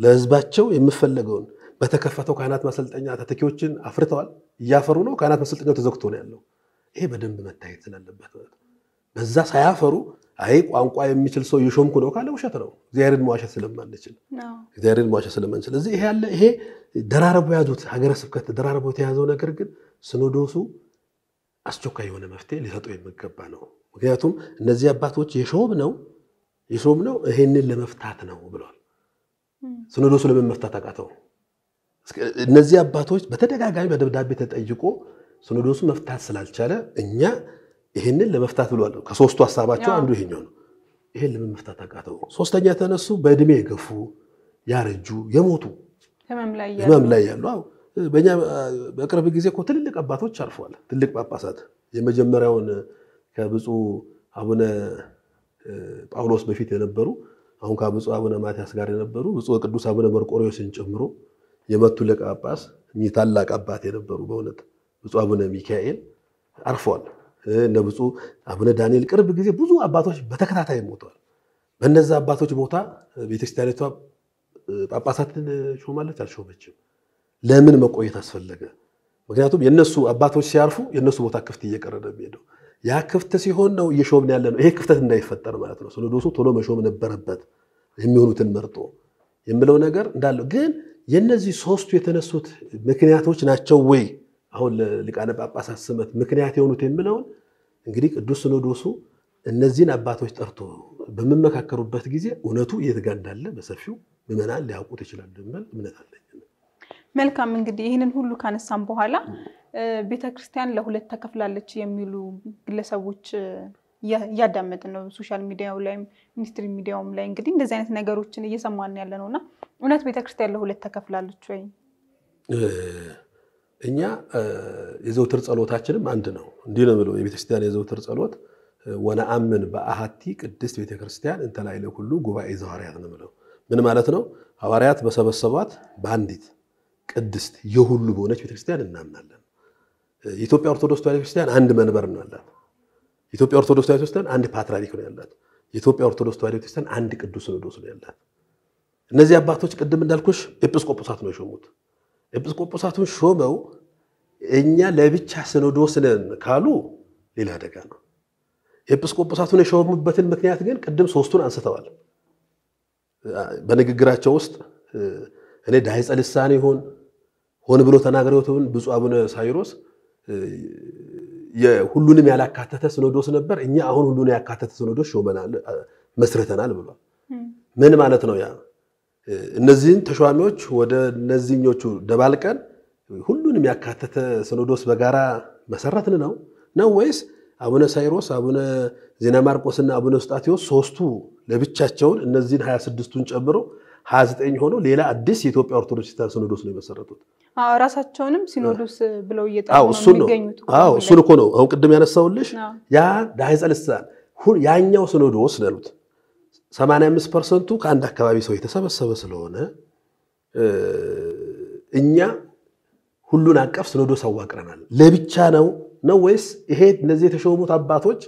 ለህዝባቸው የምፈለገውን በተከፈተው ካህናት ማሰልጠኛ ተተኪዎችን አፍርተዋል፣ እያፈሩ ነው። ካህናት ማሰልጠኛው ተዘግቶ ነው ያለው። ይሄ በደንብ መታየት ስላለበት ማለት ነው። በዛ ሳያፈሩ አይ ቋንቋ የሚችል ሰው የሾምኩ ነው ካለ ውሸት ነው። እግዚአብሔርን መዋሸት ስለማንችል እግዚአብሔርን መዋሸት ስለማንችል እዚህ ይሄ ያለ ይሄ ደራረቦ ያዙት ሀገረ ስብከት ደራረቦ የተያዘው ነገር ግን ሲኖዶሱ አስቸኳይ የሆነ መፍትሄ ሊሰጠው የሚገባ ነው። ምክንያቱም እነዚህ አባቶች የሾም ነው የሾም ነው ይሄንን ለመፍታት ነው ብሏል። ሲኖዶሱ ለምን መፍታት አቃተው? እነዚህ አባቶች በተደጋጋሚ በደብዳቤ ተጠይቆ ሲኖዶሱ መፍታት ስላልቻለ እኛ ይህንን ለመፍታት ብሏል። ከሶስቱ ሀሳባቸው አንዱ ይሄኛው ነው። ይሄን ለምን መፍታት አቃተው? ሶስተኛ ተነሱ በእድሜ የገፉ ያረጁ፣ የሞቱ ህመም ላይ ያሉ በእኛ በቅርብ ጊዜ እኮ ትልልቅ አባቶች አርፈዋል። ትልቅ ጳጳሳት የመጀመሪያውን ከብፁዕ አቡነ ጳውሎስ በፊት የነበሩ አሁን ከብፁዕ አቡነ ማትያስ ጋር የነበሩ ብፁዕ ቅዱስ አቡነ መርቆሬዎስን ጨምሮ የመቱ ሊቀ ጳጳስ እኚህ ታላቅ አባት የነበሩ በእውነት ብፁዕ አቡነ ሚካኤል አርፈዋል። እነ ብፁዕ አቡነ ዳንኤል ቅርብ ጊዜ ብዙ አባቶች በተከታታይ ሞተዋል። በእነዛ አባቶች ቦታ ቤተክርስቲያኒቷ ጳጳሳትን ሾማለች? አልሾመችም። ለምን መቆየት አስፈለገ? ምክንያቱም የነሱ አባቶች ሲያርፉ የነሱ ቦታ ክፍት እየቀረ ነው የሚሄደው። ያ ክፍት ሲሆን ነው እየሾምን ያለ ነው። ይሄ ክፍተት እንዳይፈጠር ማለት ነው። ሲኖዶሱ ቶሎ መሾም ነበረበት፣ የሚሆኑትን መርጦ የምለው ነገር እንዳለው ግን የነዚህ ሶስቱ የተነሱት ምክንያቶች ናቸው ወይ አሁን ለሊቃነ ጳጳሳት ስመት ምክንያት የሆኑት የምለውን እንግዲህ ቅዱስ ሲኖዶሱ እነዚህን አባቶች ጠርቶ በምመካከሩበት ጊዜ እውነቱ እየተጋ እንዳለ በሰፊው ምዕመናን ሊያውቁት ይችላል የሚል እምነት አለ። መልካም እንግዲህ ይህንን ሁሉ ካነሳም በኋላ ቤተክርስቲያን ለሁለት ተከፍላለች የሚሉ ግለሰቦች እያዳመጥን ነው። ሶሻል ሚዲያው ላይም ሚኒስትሪ ሚዲያውም ላይ እንግዲህ እንደዚህ አይነት ነገሮችን እየሰማን ያለ ነው እና እውነት ቤተክርስቲያን ለሁለት ተከፍላለች ወይ? እኛ የዘውትር ጸሎታችንም አንድ ነው። እንዲህ ነው ብሎ የቤተክርስቲያን የዘውትር ጸሎት ወነአምን በአሐቲ ቅድስት ቤተክርስቲያን እንተ ላዕለ ጉባኤ ዘዋርያት ነው ብለው ምን ማለት ነው? ሐዋርያት በሰበሰቧት በአንዲት ቅድስት የሁሉ በሆነች ቤተክርስቲያን እናምናለን። የኢትዮጵያ ኦርቶዶክስ ተዋሕዶ ቤተክርስቲያን አንድ መንበር ነው ያላት። የኢትዮጵያ ኦርቶዶክስ ተዋሕዶ ቤተክርስቲያን አንድ ፓትርያርክ ነው ያላት። የኢትዮጵያ ኦርቶዶክስ ተዋሕዶ ቤተክርስቲያን አንድ ቅዱስ ሲኖዶስ ነው ያላት። እነዚህ አባቶች ቅድም እንዳልኩሽ ኤጲስቆጶሳት ነው የሾሙት። ኤጲስቆጶሳቱን ሾመው እኛ ለብቻ ሲኖዶስ ነን ካሉ ሌላ አደጋ ነው። ኤጲስቆጶሳቱን የሾሙበትን ምክንያት ግን ቅድም ሶስቱን አንስተዋል በንግግራቸው ውስጥ እኔ ዳይጸ ልሳኔ ይሁን ሆን ብሎ ተናግረውትን ብፁ አቡነ ሳይሮስ ሁሉንም ያላካተተ ሲኖዶስ ነበር። እኛ አሁን ሁሉን ያካተተ ሲኖዶስ ሾመናል፣ መስርተናል ብሏል። ምን ማለት ነው? ያ እነዚህን ተሿሚዎች ወደ እነዚህኞቹ ደባልቀን ሁሉንም ያካተተ ሲኖዶስ በጋራ መሰረትን ነው ነው ወይስ አቡነ ሳይሮስ፣ አቡነ ዜና ማርቆስና አቡነ ስጣቴዎስ ሶስቱ ለብቻቸውን እነዚህን 26ቱን ጨምሮ 29 ዘጠኝ ሌላ አዲስ የኢትዮጵያ ኦርቶዶክስ ቤተክርስቲያን ሲኖዶስ ነው የመሰረቱት። ራሳቸውንም ሲኖዶስ ብለው እየጠሩ እሱን እኮ ነው አሁን ቅድም ያነሳውልሽ ያ ዳይጸ ልሳን ያኛው ሲኖዶስ ነሉት 85 ፐርሰንቱ ከአንድ አካባቢ ሰው የተሰበሰበ ስለሆነ እኛ ሁሉን አቀፍ ሲኖዶስ አዋቅረናል። ለብቻ ነው ነው ወይስ ይሄ እነዚህ የተሾሙት አባቶች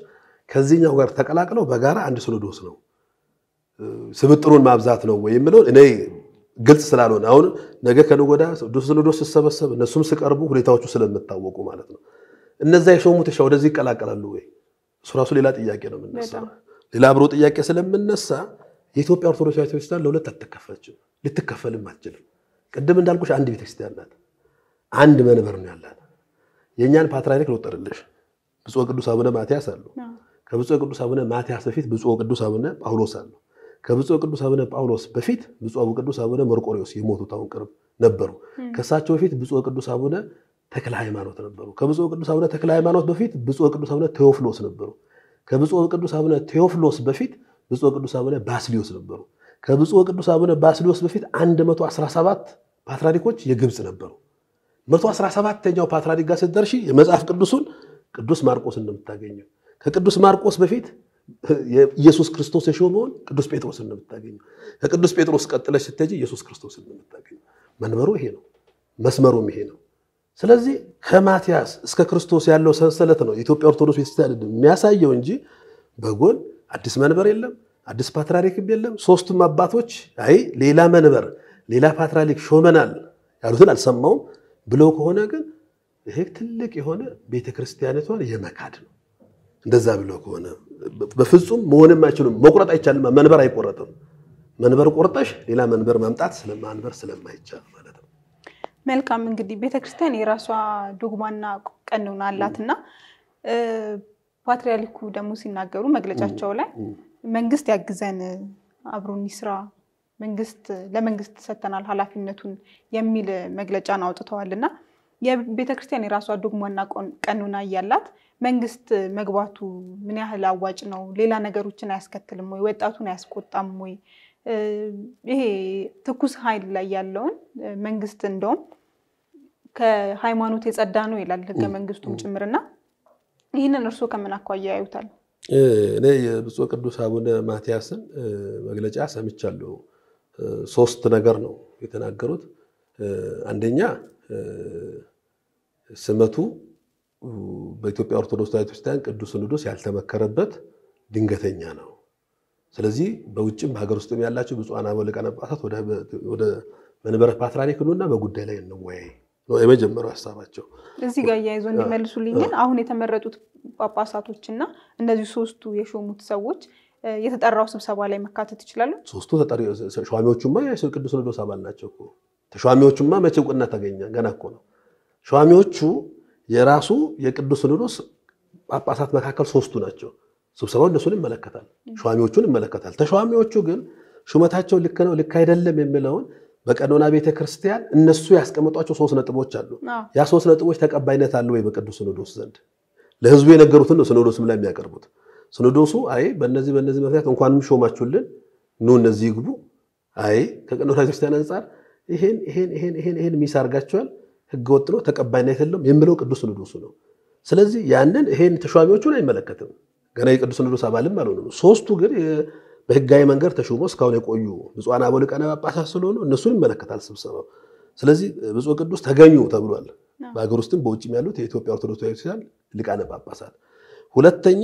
ከዚህኛው ጋር ተቀላቅለው በጋራ አንድ ሲኖዶስ ነው? ስብጥሩን ማብዛት ነው ወይ የምለው እኔ ግልጽ ስላልሆነ አሁን ነገ ከንጎዳ ዶስ ለዶስ ሲሰበሰብ እነሱም ሲቀርቡ ሁኔታዎቹ ስለምታወቁ ማለት ነው። እነዛ የሾሙት ሻ ወደዚህ ይቀላቀላሉ ወይ? እሱ ራሱ ሌላ ጥያቄ ነው የምነሳ ሌላ አብሮ ጥያቄ ስለምነሳ የኢትዮጵያ ኦርቶዶክስ ቤተክርስቲያን ለሁለት አትከፈለችም፣ ልትከፈልም አትችልም። ቅድም እንዳልኩሽ አንድ ቤተክርስቲያን ናት፣ አንድ መንበር ነው ያላት። የእኛን ፓትርያርክ ልውጠርልሽ ብፁዕ ቅዱስ አቡነ ማትያስ አሉ። ከብፁዕ ቅዱስ አቡነ ማትያስ በፊት ብፁዕ ቅዱስ አቡነ ጳውሎስ አሉ። ከብፁዕ ቅዱስ አቡነ ጳውሎስ በፊት ብፁዕ አቡነ ቅዱስ አቡነ መርቆሪዎስ የሞቱት አሁን ቅርብ ነበሩ። ከእሳቸው በፊት ብፁዕ ቅዱስ አቡነ ተክለ ሃይማኖት ነበሩ። ከብፁዕ ቅዱስ አቡነ ተክለ ሃይማኖት በፊት ብፁዕ ቅዱስ አቡነ ቴዎፍሎስ ነበሩ። ከብፁዕ ቅዱስ አቡነ ቴዎፍሎስ በፊት ብፁዕ ቅዱስ አቡነ ባስሊዮስ ነበሩ። ከብፁዕ ቅዱስ አቡነ ባስሊዮስ በፊት 117 ፓትራሪኮች የግብፅ ነበሩ። 117ኛው ፓትራሪክ ጋር ስትደርሺ የመጽሐፍ ቅዱሱን ቅዱስ ማርቆስ እንደምታገኘው ከቅዱስ ማርቆስ በፊት ኢየሱስ ክርስቶስ የሾመውን ቅዱስ ጴጥሮስ ነው ከቅዱስ ጴጥሮስ ቀጥለች ስትሄጂ ኢየሱስ ክርስቶስ ነው መንበሩ ይሄ ነው፣ መስመሩም ይሄ ነው። ስለዚህ ከማቲያስ እስከ ክርስቶስ ያለው ሰንሰለት ነው የኢትዮጵያ ኦርቶዶክስ ቤተክርስቲያን የሚያሳየው እንጂ በጎን አዲስ መንበር የለም፣ አዲስ ፓትርያርክም የለም። ሶስቱም አባቶች አይ ሌላ መንበር ሌላ ፓትርያርክ ሾመናል ያሉትን አልሰማውም ብለው ከሆነ ግን ይሄ ትልቅ የሆነ ቤተክርስቲያኒቷን የመካድ ነው። እንደዛ ብለው ከሆነ በፍጹም መሆንም አይችሉም። መቁረጥ አይቻልም። መንበር አይቆረጥም። መንበር ቆርጠሽ ሌላ መንበር ማምጣት ስለማንበር ስለማይቻል ማለት ነው። መልካም እንግዲህ ቤተክርስቲያን የራሷ ዶግማና ቀኖና አላት እና ፓትሪያሊኩ ደግሞ ሲናገሩ መግለጫቸው ላይ መንግስት ያግዘን አብሮን ይስራ መንግስት ለመንግስት ሰጥተናል ኃላፊነቱን የሚል መግለጫን አውጥተዋል እና የቤተክርስቲያን የራሷ ዶግማና ቀኖና እያላት መንግስት መግባቱ ምን ያህል አዋጭ ነው? ሌላ ነገሮችን አያስከትልም ወይ? ወጣቱን አያስቆጣም ወይ? ይሄ ትኩስ ኃይል ላይ ያለውን መንግስት እንደውም ከሃይማኖት የጸዳ ነው ይላል ህገ መንግስቱም ጭምርና ይህንን እርስዎ ከምን አኳያ ያዩታል? እኔ የብፁዕ ቅዱስ አቡነ ማትያስን መግለጫ ሰምቻለሁ። ሶስት ነገር ነው የተናገሩት። አንደኛ ስመቱ በኢትዮጵያ ኦርቶዶክስ ተዋሕዶ ቤተክርስቲያን ቅዱስ ሲኖዶስ ያልተመከረበት ድንገተኛ ነው። ስለዚህ በውጭም በሀገር ውስጥም ያላቸው ብፁዓን አበው ሊቃነ ጳጳሳት ወደ መንበረ ፓትርያርክ ኑና በጉዳይ ላይ እንወያይ ነው የመጀመሪያው ሀሳባቸው። እዚህ ጋር እያይዞ እንዲመልሱልኝ ግን አሁን የተመረጡት ጳጳሳቶች እና እነዚህ ሶስቱ የሾሙት ሰዎች የተጠራው ስብሰባ ላይ መካተት ይችላሉ። ሶስቱ ሸዋሚዎቹማ ቅዱስ ሲኖዶስ አባል ናቸው። ተሿሚዎቹማ መቼ እውቅና ታገኛ ገና እኮ ነው ሸዋሚዎቹ የራሱ የቅዱስ ሲኖዶስ ጳጳሳት መካከል ሶስቱ ናቸው። ስብሰባው እነሱን ይመለከታል፣ ሸዋሚዎቹን ይመለከታል። ተሸዋሚዎቹ ግን ሹመታቸው ልክ ነው ልክ አይደለም የሚለውን በቀኖና ቤተ ክርስቲያን እነሱ ያስቀመጧቸው ሶስት ነጥቦች አሉ። ያ ሶስት ነጥቦች ተቀባይነት አለ ወይ በቅዱስ ሲኖዶስ ዘንድ? ለህዝቡ የነገሩትን ነው ሲኖዶስም ላይ የሚያቀርቡት። ሲኖዶሱ አይ በእነዚህ በእነዚህ ምክንያት እንኳንም ሾማችሁልን ኑ እነዚህ ይግቡ፣ አይ ከቀኖና ቤተክርስቲያን አንጻር ይሄን ይሄን ይሄን ይሄን ሚስ አድርጋችኋል ህገወጥ ነው፣ ተቀባይነት የለውም የሚለው ቅዱስ ሲኖዶሱ ነው። ስለዚህ ያንን ይሄን ተሿሚዎቹን አይመለከትም። ገና የቅዱስ ሲኖዶስ አባልም አልሆኑም። ሶስቱ ግን በህጋዊ መንገድ ተሹሞ እስካሁን የቆዩ ብፁዓን አበው ሊቃነ ጳጳሳት ስለሆኑ እነሱን ይመለከታል ስብሰባው። ስለዚህ ብፁዕ ቅዱስ ተገኙ ተብሏል። በሀገር ውስጥም በውጭም ያሉት የኢትዮጵያ ኦርቶዶክስ ቤተክርስቲያን ሊቃነ ጳጳሳት። ሁለተኛ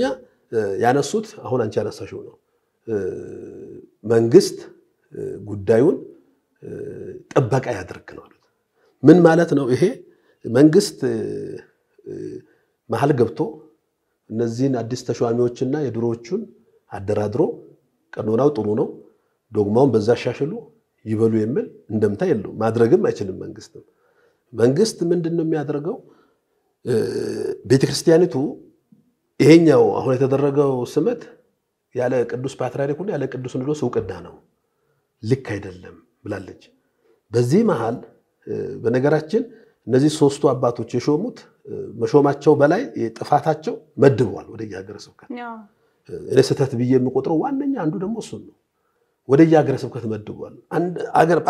ያነሱት አሁን አንቺ ያነሳሽው ነው። መንግስት ጉዳዩን ጥበቃ ያደርግ ነው አሉት። ምን ማለት ነው? ይሄ መንግስት መሀል ገብቶ እነዚህን አዲስ ተሿሚዎችና የድሮዎቹን አደራድሮ ቀኖናው ጥሩ ነው፣ ዶግማውን በዛ አሻሽሉ ይበሉ የሚል እንደምታ የለው። ማድረግም አይችልም መንግስትም። መንግስት ምንድን ነው የሚያደርገው? ቤተክርስቲያኒቱ ይሄኛው አሁን የተደረገው ስመት ያለ ቅዱስ ፓትሪያሪክ ያለ ቅዱስ ሲኖዶስ እውቅና ነው፣ ልክ አይደለም ብላለች። በዚህ መሃል በነገራችን እነዚህ ሶስቱ አባቶች የሾሙት መሾማቸው በላይ ጥፋታቸው መድበዋል ወደ የሀገረ ስብከት። እኔ ስህተት ብዬ የምቆጥረው ዋነኛ አንዱ ደግሞ እሱን ነው። ወደ የሀገረ ስብከት መድበዋል።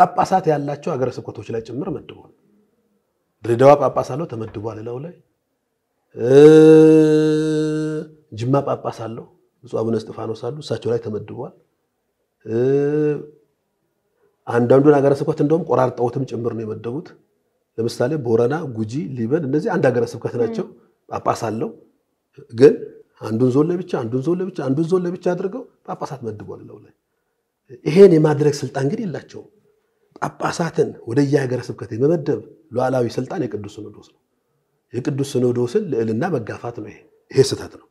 ጳጳሳት ያላቸው ሀገረ ስብከቶች ላይ ጭምር መድበዋል። ድሬዳዋ ጳጳስ አለው ተመድቧል፣ እላው ላይ ጅማ ጳጳስ አለው ብፁዕ አቡነ እስጢፋኖስ አሉ፣ እሳቸው ላይ ተመድቧል። አንዳንዱን ሀገረ ስብከት እንደውም ቆራርጠውትም ጭምር ነው የመደቡት። ለምሳሌ ቦረና፣ ጉጂ፣ ሊበን እነዚህ አንድ ሀገረ ስብከት ናቸው። ጳጳስ አለው። ግን አንዱን ዞን ለብቻ አንዱን ዞን ለብቻ አንዱን ዞን ለብቻ አድርገው ጳጳሳት መድቧል ላይ ይሄን የማድረግ ስልጣን ግን የላቸውም። ጳጳሳትን ወደ የሀገረ ስብከት የመመደብ ሉዓላዊ ስልጣን የቅዱስ ሲኖዶስ ነው። የቅዱስ ሲኖዶስን ልዕልና መጋፋት ነው። ይሄ ስህተት ነው።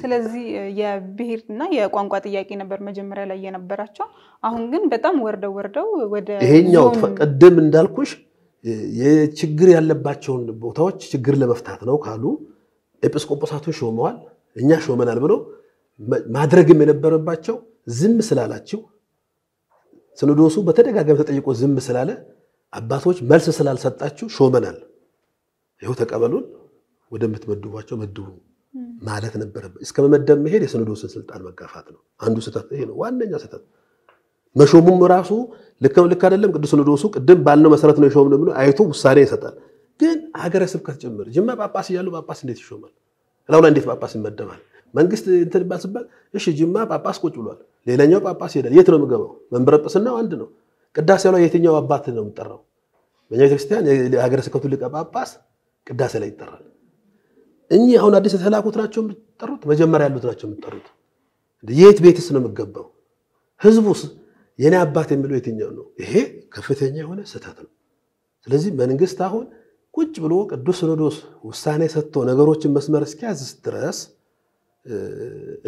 ስለዚህ የብሄር እና የቋንቋ ጥያቄ ነበር መጀመሪያ ላይ የነበራቸው። አሁን ግን በጣም ወርደው ወርደው ወደ ይሄኛው ቅድም እንዳልኩሽ የችግር ያለባቸውን ቦታዎች ችግር ለመፍታት ነው ካሉ ኤጲስቆጶሳቱ ሾመዋል፣ እኛ ሾመናል ብሎ ማድረግም የነበረባቸው ዝም ስላላቸው ሲኖዶሱ በተደጋጋሚ ተጠይቆ ዝም ስላለ አባቶች መልስ ስላልሰጣችሁ ሾመናል፣ ይኸው ተቀበሉን፣ ወደምትመድቧቸው መድቡ ማለት ነበረበት። እስከ መመደብ መሄድ የሲኖዶስን ስልጣን መጋፋት ነው። አንዱ ስህተት ይሄ ነው፣ ዋነኛ ስህተት። መሾሙም ራሱ ልክም ልክ አይደለም። ቅዱስ ሲኖዶሱ ቅድም ባልነው መሰረት ነው የሾምን ብሎ አይቶ ውሳኔ ይሰጣል። ግን ሀገረ ስብከት ጭምር ጅማ ጳጳስ እያሉ ጳጳስ እንዴት ይሾማል? ላው ላይ እንዴት ጳጳስ ይመደባል? መንግስት እንትን ባል ሲባል እሺ፣ ጅማ ጳጳስ ቁጭ ብሏል፣ ሌላኛው ጳጳስ ይሄዳል። የት ነው የምገባው? መንበረ ጵጵስናው አንድ ነው። ቅዳሴ ላይ የትኛው አባት ነው የምጠራው? በኛ ቤተክርስቲያን የሀገረ ስብከቱ ሊቀ ጳጳስ ቅዳሴ ላይ ይጠራል። እኚህ አሁን አዲስ የተላኩት ናቸው የምትጠሩት? መጀመሪያ ያሉት ናቸው የምትጠሩት? የት ቤትስ ነው የምገባው? ህዝቡስ የኔ አባት የሚለው የትኛው ነው? ይሄ ከፍተኛ የሆነ ስህተት ነው። ስለዚህ መንግስት አሁን ቁጭ ብሎ ቅዱስ ሲኖዶስ ውሳኔ ሰጥቶ ነገሮችን መስመር እስኪያዝ ድረስ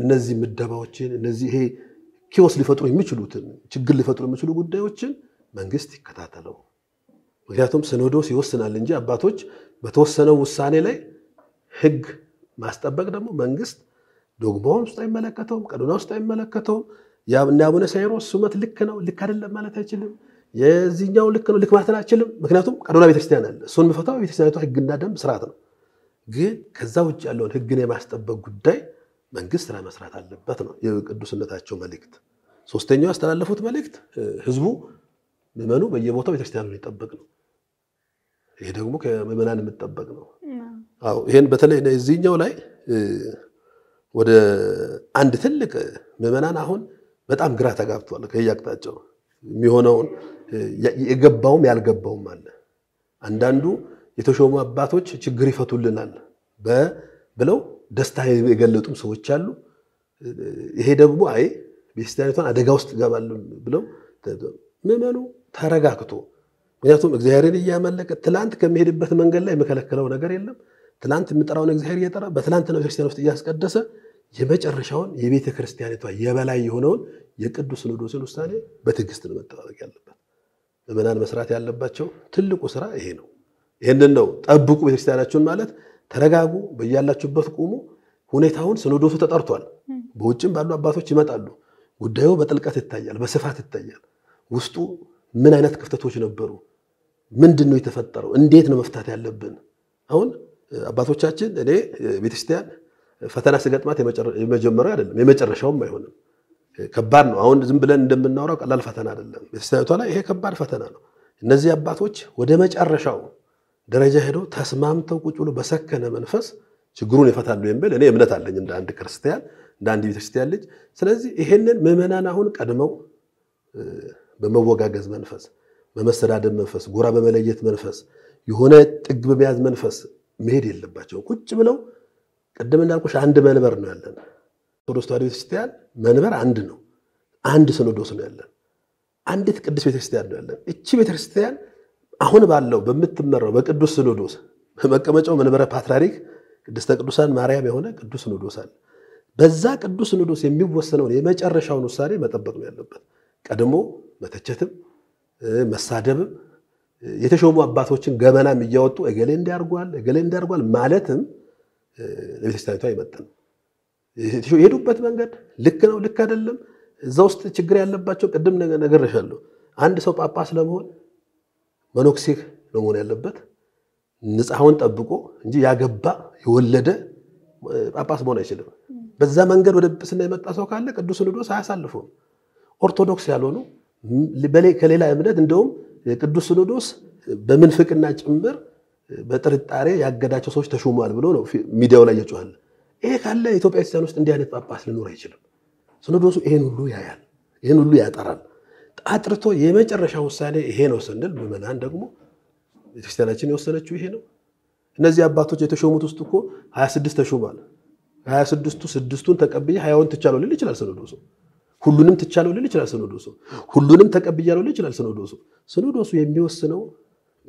እነዚህ ምደባዎችን እነዚህ ይሄ ኪዮስ ሊፈጥሩ የሚችሉትን ችግር ሊፈጥሩ የሚችሉ ጉዳዮችን መንግስት ይከታተለው። ምክንያቱም ሲኖዶስ ይወስናል እንጂ አባቶች በተወሰነው ውሳኔ ላይ ህግ ማስጠበቅ ደግሞ መንግስት ዶግማውን ውስጥ አይመለከተውም፣ ቀኖና ውስጥ አይመለከተውም። እና አቡነ ሳይሮስ ሹመት ልክ ነው ልክ አይደለም ማለት አይችልም። የዚህኛው ልክ ነው ልክ ማለት አይችልም። ምክንያቱም ቀኖና ቤተክርስቲያን አለ። እሱን የምፈታው ቤተክርስቲያኒቷ ህግና ደንብ ስርዓት ነው። ግን ከዛ ውጭ ያለውን ህግን የማስጠበቅ ጉዳይ መንግስት ስራ መስራት አለበት ነው የቅዱስነታቸው መልእክት። ሶስተኛው ያስተላለፉት መልእክት ህዝቡ ምዕመኑ በየቦታው ቤተክርስቲያኑን ይጠበቅ ነው። ይሄ ደግሞ ከምዕመናን የምጠበቅ ነው። አዎ ይሄን በተለይ እዚህኛው ላይ ወደ አንድ ትልቅ ምዕመናን አሁን በጣም ግራ ተጋብቷል። ከየአቅጣጫው የሚሆነውን የገባውም ያልገባውም አለ። አንዳንዱ የተሾሙ አባቶች ችግር ይፈቱልናል ብለው ደስታ የገለጡም ሰዎች አሉ። ይሄ ደግሞ አይ ቤተክርስቲያኒቷን አደጋ ውስጥ ይገባል ብለው ምዕመኑ ተረጋግቶ ምክንያቱም እግዚአብሔርን እያመለከ ትላንት ከሚሄድበት መንገድ ላይ የመከለከለው ነገር የለም። ትላንት የምጠራውን እግዚአብሔር እየጠራ በትላንትናው ቤተክርስቲያን ውስጥ እያስቀደሰ የመጨረሻውን የቤተ ክርስቲያኒቷ የበላይ የሆነውን የቅዱስ ሲኖዶስን ውሳኔ በትዕግስት ነው መጠባበቅ ያለበት። ምዕመናን መስራት ያለባቸው ትልቁ ስራ ይሄ ነው። ይህንን ነው ጠብቁ። ቤተክርስቲያናችሁን ማለት ተረጋጉ፣ በያላችሁበት ቁሙ። ሁኔታውን ሲኖዶሱ ተጠርቷል። በውጭም ባሉ አባቶች ይመጣሉ። ጉዳዩ በጥልቀት ይታያል፣ በስፋት ይታያል። ውስጡ ምን አይነት ክፍተቶች ነበሩ? ምንድን ነው የተፈጠረው? እንዴት ነው መፍታት ያለብን? አሁን አባቶቻችን እኔ ቤተክርስቲያን ፈተና ስገጥማት የመጀመሪያው አይደለም የመጨረሻውም አይሆንም። ከባድ ነው። አሁን ዝም ብለን እንደምናወራው ቀላል ፈተና አይደለም። ቤተክርስቲያኗ ላይ ይሄ ከባድ ፈተና ነው። እነዚህ አባቶች ወደ መጨረሻው ደረጃ ሄደው ተስማምተው ቁጭ ብሎ በሰከነ መንፈስ ችግሩን ይፈታሉ የሚል እኔ እምነት አለኝ እንደ አንድ ክርስቲያን እንደ አንድ ቤተክርስቲያን ልጅ። ስለዚህ ይሄንን ምዕመናን አሁን ቀድመው በመወጋገዝ መንፈስ፣ በመሰዳደብ መንፈስ፣ ጎራ በመለየት መንፈስ፣ የሆነ ጥግ በመያዝ መንፈስ መሄድ የለባቸው። ቁጭ ብለው ቅድም እንዳልኩሽ አንድ መንበር ነው ያለን። ኦርቶዶክስ ተዋሕዶ ቤተክርስቲያን መንበር አንድ ነው። አንድ ሲኖዶስ ነው ያለን። አንዲት ቅዱስ ቤተክርስቲያን ነው ያለን። እቺ ቤተክርስቲያን አሁን ባለው በምትመራው በቅዱስ ሲኖዶስ በመቀመጫው መንበረ ፓትርያርክ ቅድስተ ቅዱሳን ማርያም የሆነ ቅዱስ ሲኖዶስ አለ። በዛ ቅዱስ ሲኖዶስ የሚወሰነውን የመጨረሻውን ውሳኔ መጠበቅ ነው ያለበት። ቀድሞ መተቸትም መሳደብም የተሾሙ አባቶችን ገበናም እያወጡ እገሌ እንዲያርጓል እገሌ እንዲያርጓል ማለትም ለቤተክርስቲያኒቷ አይመጥንም። የሄዱበት መንገድ ልክ ነው፣ ልክ አይደለም። እዛ ውስጥ ችግር ያለባቸው ቅድም ነግሬሻለሁ። አንድ ሰው ጳጳስ ለመሆን መኖክሲክ ነው መሆን ያለበት፣ ንጽሐውን ጠብቆ እንጂ ያገባ የወለደ ጳጳስ መሆን አይችልም። በዛ መንገድ ወደ ጵጵስና የመጣ ሰው ካለ ቅዱስ ሲኖዶስ አያሳልፉም። ኦርቶዶክስ ያልሆኑ ከሌላ እምነት እንደውም የቅዱስ ሲኖዶስ በምንፍቅና ጭምር በጥርጣሬ ያገዳቸው ሰዎች ተሹሟል ብሎ ነው ሚዲያው ላይ እየጮኸል። ይሄ ካለ ኢትዮጵያ ክርስቲያን ውስጥ እንዲህ አይነት ጳጳስ ሊኖር አይችልም። ሲኖዶሱ ይሄን ሁሉ ያያል፣ ይሄን ሁሉ ያጠራል። አጥርቶ የመጨረሻ ውሳኔ ይሄ ነው ስንል ምዕመናን ደግሞ ቤተክርስቲያናችን የወሰነችው ይሄ ነው። እነዚህ አባቶች የተሾሙት ውስጥ እኮ ሀያ ስድስት ተሹሟል። ሀያ ስድስቱ ስድስቱን ተቀብዬ ሀያውን ትቻለው ሊል ይችላል ሲኖዶሱ። ሁሉንም ትቻለው ልል ይችላል ሲኖዶሱ። ሁሉንም ተቀብያለው ልል ይችላል ሲኖዶሱ። ሲኖዶሱ የሚወስነው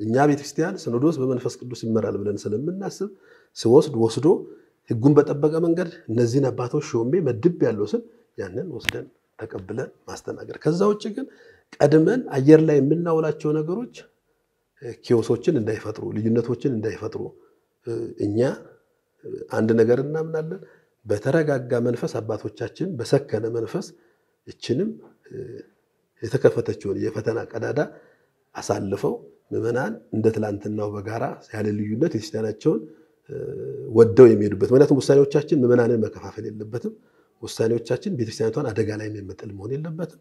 እኛ ቤተክርስቲያን ሲኖዶስ በመንፈስ ቅዱስ ይመራል ብለን ስለምናስብ ሲወስድ ወስዶ ህጉን በጠበቀ መንገድ እነዚህን አባቶች ሾሜ መድብ ያለው ስል ያንን ወስደን ተቀብለን ማስተናገድ። ከዛ ውጭ ግን ቀድመን አየር ላይ የምናውላቸው ነገሮች ኪዮሶችን እንዳይፈጥሩ፣ ልዩነቶችን እንዳይፈጥሩ እኛ አንድ ነገር እናምናለን። በተረጋጋ መንፈስ አባቶቻችን በሰከነ መንፈስ እችንም የተከፈተችውን የፈተና ቀዳዳ አሳልፈው ምዕመናን እንደ ትላንትናው በጋራ ያለ ልዩነት ወደው የሚሄዱበት ምክንያቱም ውሳኔዎቻችን ምዕመናንን መከፋፈል የለበትም። ውሳኔዎቻችን ቤተክርስቲያኒቷን አደጋ ላይ የሚጥል መሆን የለበትም።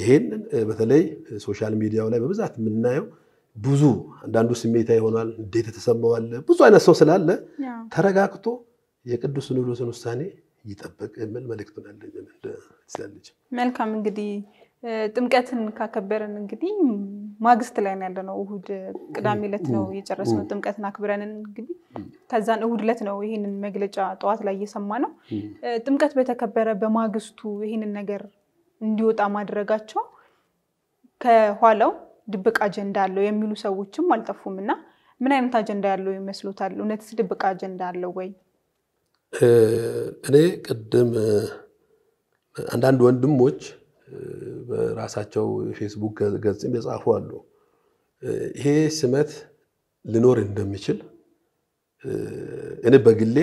ይሄንን በተለይ ሶሻል ሚዲያው ላይ በብዛት የምናየው ብዙ አንዳንዱ ስሜታ ይሆናል፣ እንዴት ተሰማዋል ብዙ አይነት ሰው ስላለ ተረጋግቶ የቅዱስ ሲኖዶስን ውሳኔ ይጠበቅ የሚል መልእክት ያለኝ። መልካም እንግዲህ ጥምቀትን ካከበረን እንግዲህ ማግስት ላይ ያለ ነው። እሁድ ቅዳሜ ዕለት ነው የጨረስነው ጥምቀትን አክብረን እንግዲህ ከዛን እሁድ ዕለት ነው ይህንን መግለጫ ጠዋት ላይ እየሰማ ነው። ጥምቀት በተከበረ በማግስቱ ይህንን ነገር እንዲወጣ ማድረጋቸው ከኋላው ድብቅ አጀንዳ አለው የሚሉ ሰዎችም አልጠፉም እና ምን አይነት አጀንዳ ያለው ይመስሎታል? እውነትስ ድብቅ አጀንዳ አለው ወይ? እኔ ቅድም አንዳንድ ወንድሞች በራሳቸው ፌስቡክ ገጽም የጻፉ አሉ። ይሄ ስመት ልኖር እንደሚችል እኔ በግሌ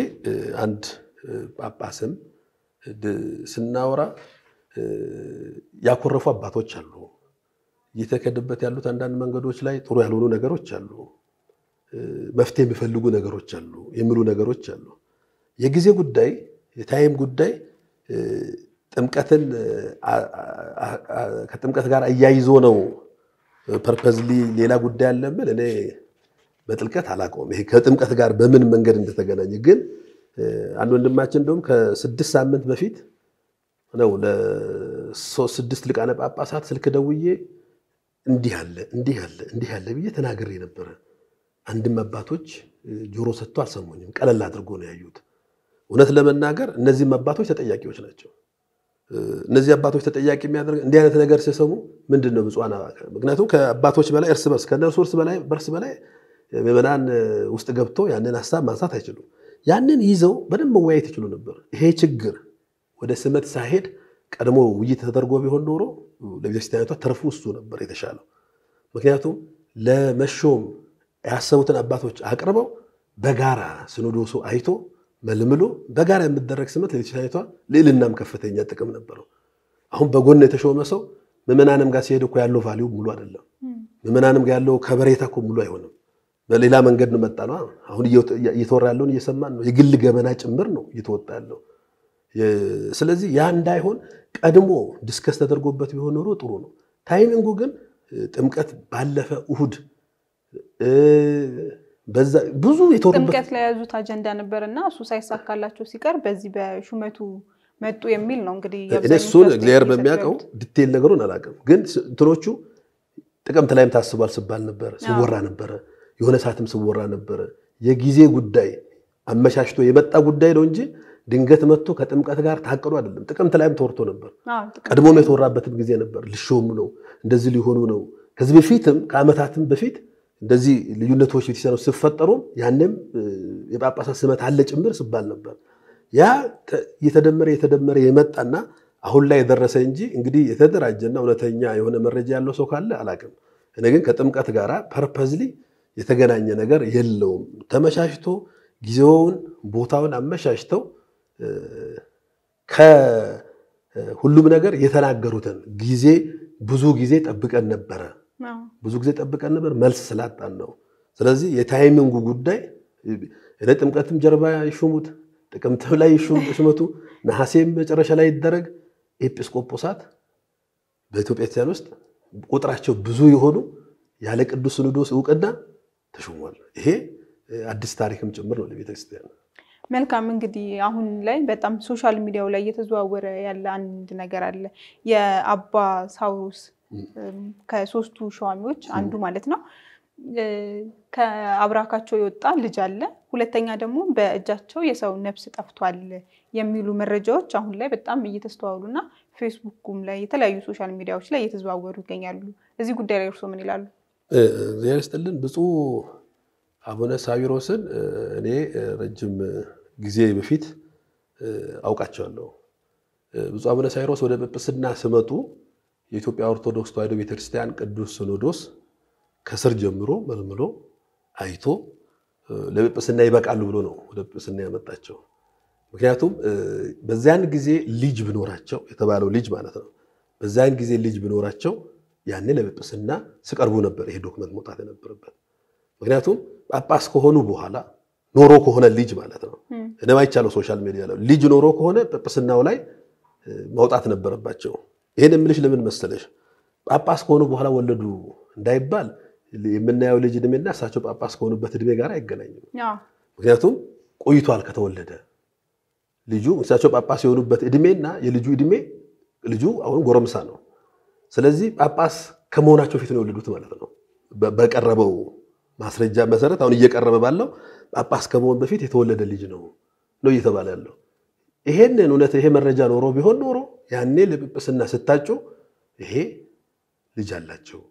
አንድ ጳጳስም ስናወራ ያኮረፉ አባቶች አሉ። እየተከደበት ያሉት አንዳንድ መንገዶች ላይ ጥሩ ያልሆኑ ነገሮች አሉ። መፍትሄ የሚፈልጉ ነገሮች አሉ የሚሉ ነገሮች አሉ። የጊዜ ጉዳይ፣ የታይም ጉዳይ ጥምቀትን ከጥምቀት ጋር አያይዞ ነው ፐርፐዝሊ ሌላ ጉዳይ አለብን። እኔ በጥልቀት አላውቀውም፣ ይሄ ከጥምቀት ጋር በምን መንገድ እንደተገናኘ ግን አንድ ወንድማችን እንደውም ከስድስት ሳምንት በፊት ነው ለሶስት ስድስት ሊቃነ ጳጳሳት ስልክ ደውዬ እንዲህ አለ እንዲህ አለ እንዲህ አለ ብዬ ተናግሬ ነበረ። አንድም አባቶች ጆሮ ሰጥቶ አልሰሙኝም። ቀለል አድርጎ ነው ያዩት። እውነት ለመናገር እነዚህም አባቶች ተጠያቂዎች ናቸው። እነዚህ አባቶች ተጠያቂ የሚያደርግ እንዲህ አይነት ነገር ሲሰሙ ምንድን ነው ብፁዓን ምክንያቱም ከአባቶች በላይ እርስ በርስ ከነርሱ እርስ በላይ በርስ በላይ ምዕመናን ውስጥ ገብቶ ያንን ሀሳብ ማንሳት አይችሉም። ያንን ይዘው በደንብ መወያየት ይችሉ ነበር። ይሄ ችግር ወደ ስመት ሳይሄድ ቀድሞ ውይይት ተደርጎ ቢሆን ኖሮ ለቤተክርስቲያኒቷ ተርፉ እሱ ነበር የተሻለው። ምክንያቱም ለመሾም ያሰቡትን አባቶች አቅርበው በጋራ ሲኖዶሱ አይቶ መልምሎ በጋራ የምደረግ ስመት ለቤተክርስቲያኒቷ ልዕልናም ከፍተኛ ጥቅም ነበረው። አሁን በጎን የተሾመ ሰው ምዕመናንም ጋር ሲሄድ እኮ ያለው ቫሊዩ ሙሉ አይደለም። ምዕመናንም ጋር ያለው ከበሬታ እኮ ሙሉ አይሆንም። በሌላ መንገድ ነው መጣ ነው። አሁን እየተወራ ያለውን እየሰማን ነው። የግል ገበና ጭምር ነው እየተወጣ ያለው። ስለዚህ ያ እንዳይሆን ቀድሞ ዲስከስ ተደርጎበት ቢሆን ኖሮ ጥሩ ነው። ታይሚንጉ ግን ጥምቀት ባለፈ እሁድ ብዙ ጥምቀት ለያዙት አጀንዳ ነበር እና እሱ ሳይሳካላቸው ሲቀር በዚህ በሹመቱ መጡ የሚል ነው። እንግዲህ እሱን እግዚአብሔር በሚያውቀው ድቴል ነገሩን አላውቅም፣ ግን እንትኖቹ ጥቅምት ላይም ታስቧል ስባል ነበረ፣ ስወራ ነበረ፣ የሆነ ሰዓትም ስወራ ነበረ። የጊዜ ጉዳይ አመቻችቶ የመጣ ጉዳይ ነው እንጂ ድንገት መጥቶ ከጥምቀት ጋር ታቅዶ አይደለም። ጥቅምት ላይም ተወርቶ ነበር፣ ቀድሞም የተወራበትም ጊዜ ነበር። ልሾም ነው እንደዚህ ሊሆኑ ነው። ከዚህ በፊትም ከአመታትም በፊት እንደዚህ ልዩነቶች ቤተክርስቲያኖች ሲፈጠሩ ያንም የጳጳሳት ስመት አለ ጭምር ስባል ነበር። ያ የተደመረ የተደመረ የመጣና አሁን ላይ የደረሰ እንጂ እንግዲህ የተደራጀና እውነተኛ የሆነ መረጃ ያለው ሰው ካለ አላቅም። እኔ ግን ከጥምቀት ጋር ፐርፐዝሊ የተገናኘ ነገር የለውም። ተመቻችቶ ጊዜውን ቦታውን አመቻችተው ከሁሉም ነገር የተናገሩትን ጊዜ ብዙ ጊዜ ጠብቀን ነበረ ብዙ ጊዜ ጠብቀን ነበር፣ መልስ ስላጣን ነው። ስለዚህ የታይሚንጉ ጉዳይ እኔ ጥምቀትም ጀርባ ይሹሙት፣ ጥቅምትም ላይ ሹመቱ ነሐሴም መጨረሻ ላይ ይደረግ። ኤጲስቆጶሳት በኢትዮጵያ ክርስቲያን ውስጥ ቁጥራቸው ብዙ የሆኑ ያለ ቅዱስ ሲኖዶስ እውቅና ተሹሟል። ይሄ አዲስ ታሪክም ጭምር ነው ለቤተክርስቲያን። መልካም እንግዲህ አሁን ላይ በጣም ሶሻል ሚዲያው ላይ እየተዘዋወረ ያለ አንድ ነገር አለ የአባ ሳውሮስ ከሶስቱ ሸዋሚዎች አንዱ ማለት ነው። ከአብራካቸው የወጣ ልጅ አለ። ሁለተኛ ደግሞ በእጃቸው የሰው ነፍስ ጠፍቷል የሚሉ መረጃዎች አሁን ላይ በጣም እየተስተዋሉ እና ላይ የተለያዩ ሶሻል ሚዲያዎች ላይ እየተዘዋወሩ ይገኛሉ። እዚህ ጉዳይ ላይ እርስዎ ምን ይላሉ? እግዚአብሔር ይስጥልን። ብፁዕ አቡነ ሳዊሮስን እኔ ረጅም ጊዜ በፊት አውቃቸዋለሁ። ብፁዕ አቡነ ሳዊሮስ ወደ ጵጵስና ስመጡ የኢትዮጵያ ኦርቶዶክስ ተዋሕዶ ቤተክርስቲያን ቅዱስ ሲኖዶስ ከስር ጀምሮ መልምሎ አይቶ ለጵጵስና ይበቃሉ ብሎ ነው ወደ ጵጵስና ያመጣቸው። ምክንያቱም በዚያን ጊዜ ልጅ ብኖራቸው የተባለው ልጅ ማለት ነው። በዚያን ጊዜ ልጅ ብኖራቸው ያኔ ለጵጵስና ሲቀርቡ ነበር ይሄ ዶክመንት መውጣት የነበረበት። ምክንያቱም ጳጳስ ከሆኑ በኋላ ኖሮ ከሆነ ልጅ ማለት ነው እንደማይቻለው ሶሻል ሚዲያ ላይ ልጅ ኖሮ ከሆነ ጵጵስናው ላይ መውጣት ነበረባቸው። ይሄን የምልሽ ለምን መሰለሽ ጳጳስ ከሆኑ በኋላ ወለዱ እንዳይባል የምናየው ልጅ እድሜና እሳቸው ጳጳስ ከሆኑበት እድሜ ጋር አይገናኝም። ምክንያቱም ቆይቷል ከተወለደ ልጁ እሳቸው ጳጳስ የሆኑበት እድሜና የልጁ እድሜ ልጁ አሁን ጎረምሳ ነው። ስለዚህ ጳጳስ ከመሆናቸው ፊት ነው የወለዱት ማለት ነው። በቀረበው ማስረጃ መሰረት አሁን እየቀረበ ባለው ጳጳስ ከመሆን በፊት የተወለደ ልጅ ነው ነው እየተባለ ያለው። ይሄንን እውነት ይሄ መረጃ ኖሮ ቢሆን ኖሮ ያኔ ለጵጵስና ስታጩ ይሄ ልጅ አላቸው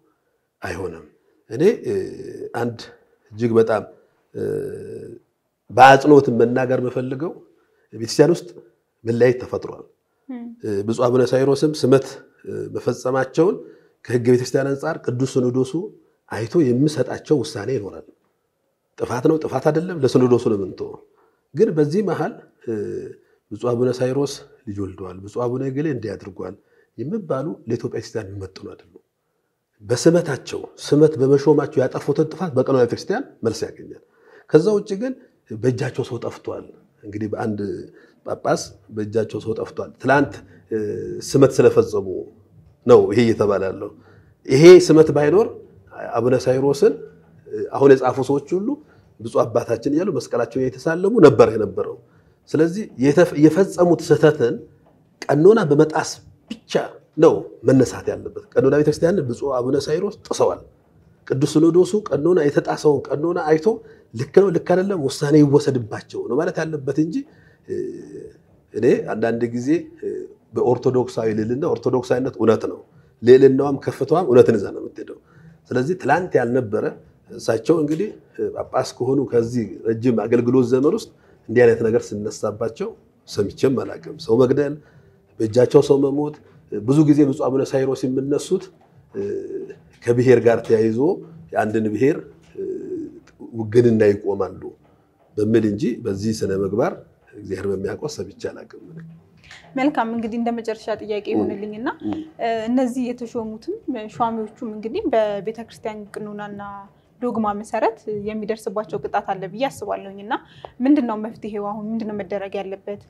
አይሆንም። እኔ አንድ እጅግ በጣም በአጽንኦት መናገር የምፈልገው ቤተክርስቲያን ውስጥ መለያየት ተፈጥሯል። ብፁዕ አቡነ ሳይሮስም ስመት መፈጸማቸውን ከህገ ቤተክርስቲያን አንጻር ቅዱስ ሲኖዶሱ አይቶ የሚሰጣቸው ውሳኔ ይኖራል። ጥፋት ነው ጥፋት አይደለም፣ ለሲኖዶሱ ነው የምንተወው። ግን በዚህ መሃል ብፁ አቡነ ሳይሮስ ልጅ ወልደዋል፣ ብፁ አቡነ ገሌ እንዲህ አድርጓል የሚባሉ ለኢትዮጵያ ክርስቲያን የሚመጥኑ አይደሉም። በስመታቸው ስመት በመሾማቸው ያጠፉትን ጥፋት በቀኖና ቤተክርስቲያን መልስ ያገኛል። ከዛ ውጭ ግን በእጃቸው ሰው ጠፍቷል። እንግዲህ በአንድ ጳጳስ በእጃቸው ሰው ጠፍቷል፣ ትላንት ስመት ስለፈጸሙ ነው ይሄ እየተባለ ያለው። ይሄ ስመት ባይኖር አቡነ ሳይሮስን አሁን የጻፉ ሰዎች ሁሉ ብፁ አባታችን እያሉ መስቀላቸውን የተሳለሙ ነበር የነበረው። ስለዚህ የፈጸሙት ስህተትን ቀኖና በመጣስ ብቻ ነው መነሳት ያለበት። ቀኖና ቤተክርስቲያን ብፁዕ አቡነ ሳይሮስ ጥሰዋል። ቅዱስ ሲኖዶሱ ቀኖና የተጣሰውን ቀኖና አይቶ ልክ ነው ልክ አይደለም ውሳኔ ይወሰድባቸው ነው ማለት ያለበት እንጂ እኔ አንዳንድ ጊዜ በኦርቶዶክሳዊ ልልና ኦርቶዶክሳዊነት እውነት ነው፣ ልዕልናዋም ከፍታዋም እውነትን ይዛ ነው የምትሄደው። ስለዚህ ትላንት ያልነበረ እሳቸው እንግዲህ ጳጳስ ከሆኑ ከዚህ ረጅም አገልግሎት ዘመን ውስጥ እንዲህ አይነት ነገር ስነሳባቸው ሰምቼም አላውቅም። ሰው መግደል፣ በእጃቸው ሰው መሞት ብዙ ጊዜ ብፁዕ አቡነ ሳይሮስ የሚነሱት ከብሔር ጋር ተያይዞ የአንድን ብሔር ውግንና ይቆማሉ በሚል እንጂ በዚህ ስነ ምግባር እግዚአብሔር በሚያውቀው ሰምቼ አላውቅም። መልካም እንግዲህ እንደ መጨረሻ ጥያቄ እና እነዚህ የተሾሙትም ሿሚዎቹም እንግዲህ በቤተክርስቲያን ቅኖናና ዶግማ መሰረት የሚደርስባቸው ቅጣት አለ ብዬ አስባለሁኝ። እና ምንድን ነው መፍትሄው? አሁን ምንድን ነው መደረግ ያለበት?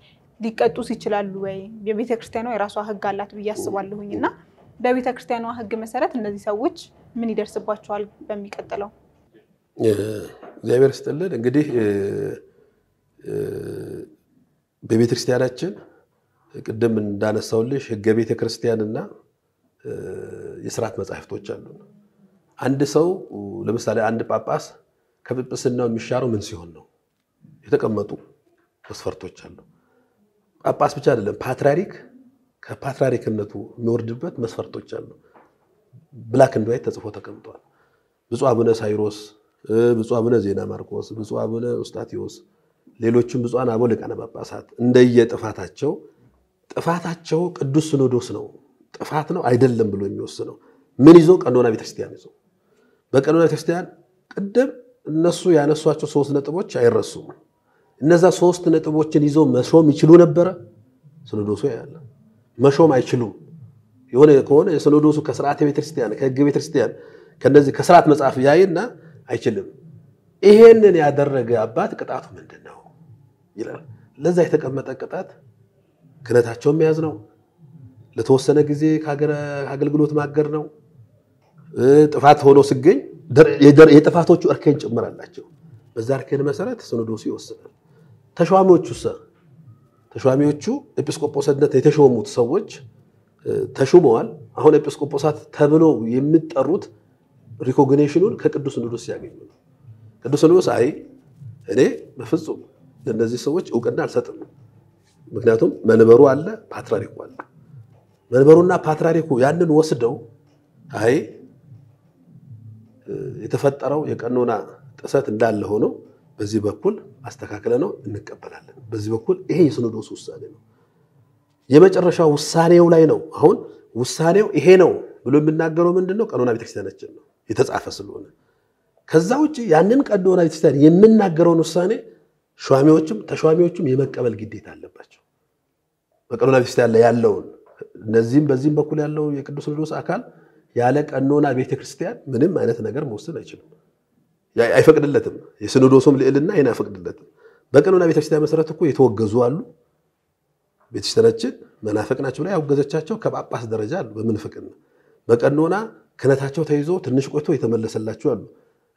ሊቀጡስ ይችላሉ ወይ? የቤተክርስቲያኗ የራሷ ህግ አላት ብዬ አስባለሁኝ። እና በቤተክርስቲያኗ ህግ መሰረት እነዚህ ሰዎች ምን ይደርስባቸዋል? በሚቀጥለው እግዚአብሔር ስጥልን እንግዲህ በቤተክርስቲያናችን ቅድም እንዳነሳውልሽ ህገ ቤተክርስቲያን ክርስቲያንና የስርዓት መጽሐፍቶች አሉ። አንድ ሰው ለምሳሌ አንድ ጳጳስ ከጵጵስናው የሚሻረው ምን ሲሆን ነው? የተቀመጡ መስፈርቶች አሉ። ጳጳስ ብቻ አይደለም፣ ፓትርያርክ ከፓትርያርክነቱ የሚወርድበት መስፈርቶች አሉ። ብላክ እንድ ዋይት ተጽፎ ተቀምጧል። ብፁ አቡነ ሳይሮስ፣ ብፁ አቡነ ዜና ማርቆስ፣ ብፁ አቡነ ውስጣቴዎስ፣ ሌሎችም ብፁዓን አበው ሊቃነ ጳጳሳት እንደየጥፋታቸው ጥፋታቸው ቅዱስ ሲኖዶስ ነው ጥፋት ነው አይደለም ብሎ የሚወስነው ምን ይዞ ቀኖና ቤተክርስቲያን ይዞ በቀኖና ቤተክርስቲያን ቅድም እነሱ ያነሷቸው ሶስት ነጥቦች አይረሱም። እነዛ ሶስት ነጥቦችን ይዘው መሾም ይችሉ ነበረ? ሲኖዶሱ ያለ መሾም አይችሉም። የሆነ ከሆነ የሲኖዶሱ ከስርዓተ ቤተክርስቲያን ከህግ ቤተክርስቲያን ከነዚህ ከስርዓት መጽሐፍ ያይና አይችልም። ይሄንን ያደረገ አባት ቅጣቱ ምንድን ነው ይላል። ለዛ የተቀመጠ ቅጣት ክህነታቸውን መያዝ ነው፣ ለተወሰነ ጊዜ ከአገልግሎት ማገድ ነው ጥፋት ሆኖ ስገኝ የጥፋቶቹ እርከን ጭምር አላቸው። በዛ እርከን መሰረት ሲኖዶሱ ይወስናል። ተሿሚዎቹ ሰ ተሿሚዎቹ ኤጲስቆጶስነት የተሾሙት ሰዎች ተሹመዋል። አሁን ኤጲስቆጶሳት ተብለው የሚጠሩት ሪኮግኔሽኑን ከቅዱስ ሲኖዶስ ሲያገኙ ነው። ቅዱስ ሲኖዶስ አይ እኔ በፍጹም ለእነዚህ ሰዎች እውቅና አልሰጥም፣ ምክንያቱም መንበሩ አለ፣ ፓትርያርኩ አለ። መንበሩና ፓትርያርኩ ያንን ወስደው አይ የተፈጠረው የቀኖና ጥሰት እንዳለ ሆኖ በዚህ በኩል አስተካክለ ነው እንቀበላለን። በዚህ በኩል ይሄ የሲኖዶሱ ውሳኔ ነው። የመጨረሻ ውሳኔው ላይ ነው። አሁን ውሳኔው ይሄ ነው ብሎ የሚናገረው ምንድን ነው? ቀኖና ቤተክርስቲያናችን ነው የተጻፈ ስለሆነ። ከዛ ውጭ ያንን ቀኖና ቤተክርስቲያን የምናገረውን ውሳኔ ሿሚዎችም ተሿሚዎችም የመቀበል ግዴታ አለባቸው። በቀኖና ቤተክርስቲያን ላይ ያለውን እነዚህም በዚህም በኩል ያለው የቅዱስ ሲኖዶስ አካል ያለ ቀኖና ቤተክርስቲያን ምንም አይነት ነገር መወሰን አይችልም፣ አይፈቅድለትም። የሲኖዶሱም ልዕልና ይህን አይፈቅድለትም። በቀኖና ቤተክርስቲያን መሰረት እኮ የተወገዙ አሉ። ቤተክርስቲያናችን መናፍቅ ናቸው ብላ ያወገዘቻቸው ከጳጳስ ደረጃ አሉ። በምንፍቅና በቀኖና ክህነታቸው ተይዞ ትንሽ ቆይቶ የተመለሰላቸው አሉ።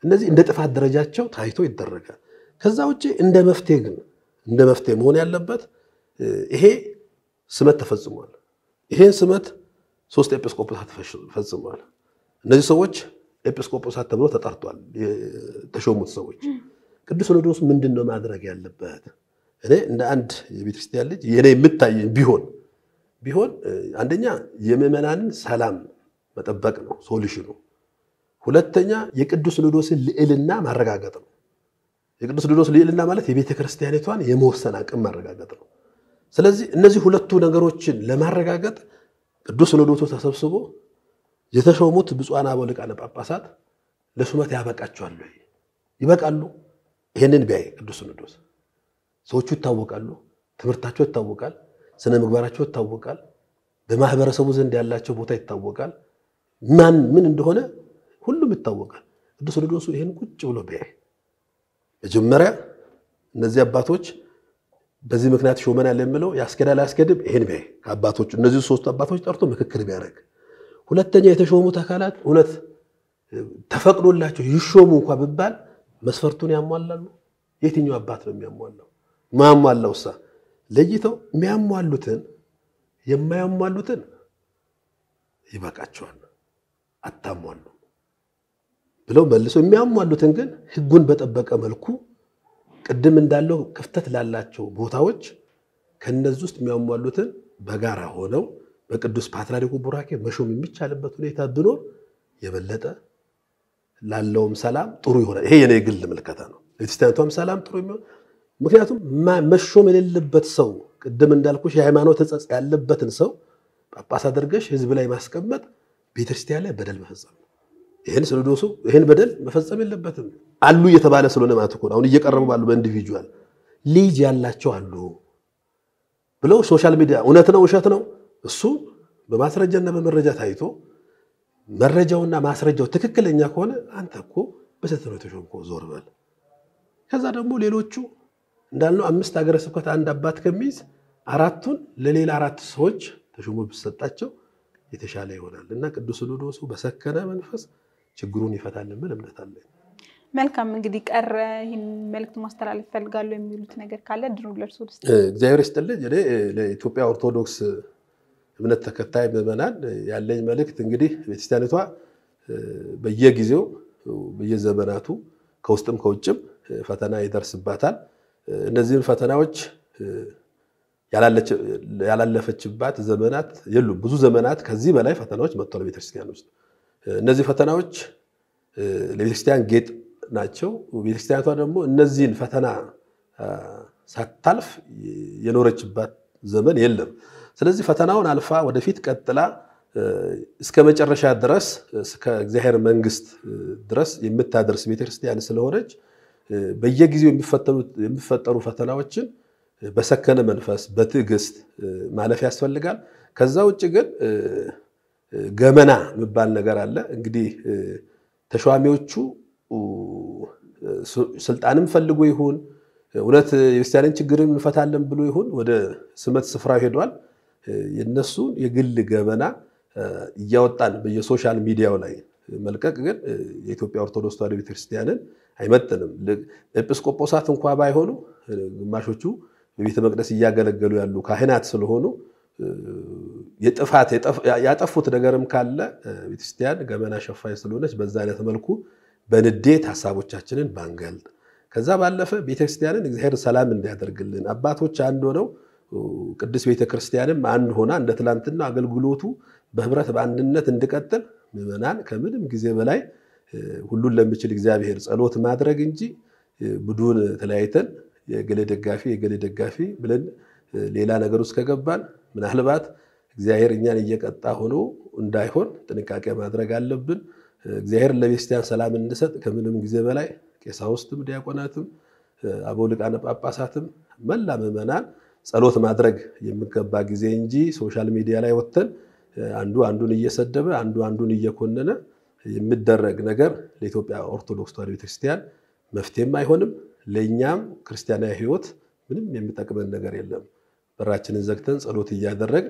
እነዚህ እንደ ጥፋት ደረጃቸው ታይቶ ይደረጋል። ከዛ ውጭ እንደ መፍትሄ ግን እንደ መፍትሄ መሆን ያለበት ይሄ ስመት ተፈጽሟል። ይሄን ስመት ሶስት ኤጲስቆጶሳት ፈጽመዋል። እነዚህ ሰዎች ኤጲስቆጶሳት ተብሎ ተጠርቷል። የተሾሙት ሰዎች ቅዱስ ሲኖዶስ ምንድን ነው ማድረግ ያለበት? እኔ እንደ አንድ የቤተክርስቲያን ልጅ የኔ የምታይ ቢሆን ቢሆን አንደኛ የምዕመናንን ሰላም መጠበቅ ነው ሶሉሽኑ። ሁለተኛ የቅዱስ ሲኖዶስን ልዕልና ማረጋገጥ ነው። የቅዱስ ሲኖዶስ ልዕልና ማለት የቤተ ክርስቲያኒቷን የመወሰን አቅም ማረጋገጥ ነው። ስለዚህ እነዚህ ሁለቱ ነገሮችን ለማረጋገጥ ቅዱስ ሲኖዶሱ ተሰብስቦ የተሾሙት ብፁዓን አበው ሊቃነ ጳጳሳት ለሹመት ያበቃቸዋል ወይ? ይበቃሉ? ይህንን ቢያይ ቅዱስ ሲኖዶስ ሰዎቹ ይታወቃሉ፣ ትምህርታቸው ይታወቃል፣ ስነ ምግባራቸው ይታወቃል፣ በማህበረሰቡ ዘንድ ያላቸው ቦታ ይታወቃል፣ ማን ምን እንደሆነ ሁሉም ይታወቃል። ቅዱስ ሲኖዶሱ ይህን ቁጭ ብሎ ቢያይ መጀመሪያ እነዚህ አባቶች በዚህ ምክንያት ሾመናል የምለው ያስገዳል አያስገድም፣ ይህን ቢያይ ከአባቶቹ እነዚህ ሶስቱ አባቶች ጠርቶ ምክክር ቢያደርግ፣ ሁለተኛ የተሾሙት አካላት እውነት ተፈቅዶላቸው ይሾሙ እንኳ ብባል መስፈርቱን ያሟላሉ? የትኛው አባት ነው የሚያሟላው? ማያሟላው ሳ ለይተው የሚያሟሉትን የማያሟሉትን ይበቃቸዋል፣ አታሟሉ ብለው መልሰው የሚያሟሉትን ግን ህጉን በጠበቀ መልኩ ቅድም እንዳለው ክፍተት ላላቸው ቦታዎች ከነዚ ውስጥ የሚያሟሉትን በጋራ ሆነው በቅዱስ ፓትርያርኩ ቡራኬ መሾም የሚቻልበት ሁኔታ ቢኖር የበለጠ ላለውም ሰላም ጥሩ ይሆናል። ይሄ የኔ ግል ምልከታ ነው። ቤተክርስቲያኒቷም ሰላም ጥሩ የሚሆን ምክንያቱም መሾም የሌለበት ሰው ቅድም እንዳልኩሽ የሃይማኖት ሕጸጽ ያለበትን ሰው ጳጳስ አድርገሽ ህዝብ ላይ ማስቀመጥ ቤተክርስቲያን ላይ በደል መፈጸም ነው። ይህን ስለዶሱ ይህን በደል መፈጸም የለበትም አሉ እየተባለ ስለሆነ ማለት እኮ አሁን እየቀረቡ ባሉ በኢንዲቪጁዋል ልጅ ያላቸው አሉ ብለው ሶሻል ሚዲያ እውነት ነው ውሸት ነው እሱ በማስረጃና በመረጃ ታይቶ መረጃውና ማስረጃው ትክክለኛ ከሆነ አንተ እኮ በስህተት ነው የተሾምከው፣ ዞር በል። ከዛ ደግሞ ሌሎቹ እንዳልነው አምስት ሀገረ ስብከት አንድ አባት ከሚይዝ አራቱን ለሌላ አራት ሰዎች ተሾሞ ቢሰጣቸው የተሻለ ይሆናል እና ቅዱስ ሲኖዶሱ በሰከነ መንፈስ ችግሩን ይፈታል የሚል እምነት አለ። መልካም እንግዲህ ቀረ ይህን መልዕክት ማስተላለፍ ይፈልጋሉ የሚሉት ነገር ካለ ድሮ ለእርሶ እግዚአብሔር ይስጥልኝ። እኔ ለኢትዮጵያ ኦርቶዶክስ እምነት ተከታይ ምዕመናን ያለኝ መልክት እንግዲህ ቤተክርስቲያኒቷ በየጊዜው በየዘመናቱ ከውስጥም ከውጭም ፈተና ይደርስባታል። እነዚህን ፈተናዎች ያላለፈችባት ዘመናት የሉም። ብዙ ዘመናት ከዚህ በላይ ፈተናዎች መጥቷል ቤተክርስቲያን ውስጥ እነዚህ ፈተናዎች ለቤተክርስቲያን ጌጥ ናቸው። ቤተክርስቲያኒቷ ደግሞ እነዚህን ፈተና ሳታልፍ የኖረችባት ዘመን የለም። ስለዚህ ፈተናውን አልፋ ወደፊት ቀጥላ እስከ መጨረሻ ድረስ እስከ እግዚአብሔር መንግስት ድረስ የምታደርስ ቤተክርስቲያን ስለሆነች በየጊዜው የሚፈጠሩ ፈተናዎችን በሰከነ መንፈስ በትዕግስት ማለፍ ያስፈልጋል። ከዛ ውጭ ግን ገመና የሚባል ነገር አለ። እንግዲህ ተሿሚዎቹ ስልጣንም ፈልጎ ይሁን እውነት የክርስቲያንን ችግር እንፈታለን ብሎ ይሁን ወደ ስመት ስፍራው ሄዷል። የነሱን የግል ገመና እያወጣን በየሶሻል ሚዲያው ላይ መልቀቅ ግን የኢትዮጵያ ኦርቶዶክስ ተዋሕዶ ቤተክርስቲያንን አይመጥንም። ኤጲስቆጶሳት እንኳ ባይሆኑ ግማሾቹ በቤተ መቅደስ እያገለገሉ ያሉ ካህናት ስለሆኑ የጥፋት ያጠፉት ነገርም ካለ ቤተክርስቲያን ገመና ሸፋኝ ስለሆነች በዛ አይነት መልኩ በንዴት ሀሳቦቻችንን ባንገልጥ፣ ከዛ ባለፈ ቤተክርስቲያንን እግዚአብሔር ሰላም እንዲያደርግልን አባቶች አንድ ሆነው ቅዱስ ቤተክርስቲያንም አንድ ሆና እንደ ትላንትና አገልግሎቱ በህብረት በአንድነት እንዲቀጥል ምዕመናን ከምንም ጊዜ በላይ ሁሉን ለሚችል እግዚአብሔር ጸሎት ማድረግ እንጂ ቡድን ተለያይተን የገሌ ደጋፊ የገሌ ደጋፊ ብለን ሌላ ነገር ውስጥ ከገባን ምናልባት እግዚአብሔር እኛን እየቀጣ ሆኖ እንዳይሆን ጥንቃቄ ማድረግ አለብን። እግዚአብሔር ለቤተክርስቲያን ሰላም እንድሰጥ ከምንም ጊዜ በላይ ቄሳውስትም ዲያቆናትም፣ አበው ሊቃነ ጳጳሳትም መላ ምዕመናን ጸሎት ማድረግ የሚገባ ጊዜ እንጂ ሶሻል ሚዲያ ላይ ወጥተን አንዱ አንዱን እየሰደበ አንዱ አንዱን እየኮነነ የሚደረግ ነገር ለኢትዮጵያ ኦርቶዶክስ ተዋሕዶ ቤተክርስቲያን መፍትሄም አይሆንም። ለእኛም ክርስቲያናዊ ሕይወት ምንም የሚጠቅመን ነገር የለም። በራችንን ዘግተን ጸሎት እያደረግን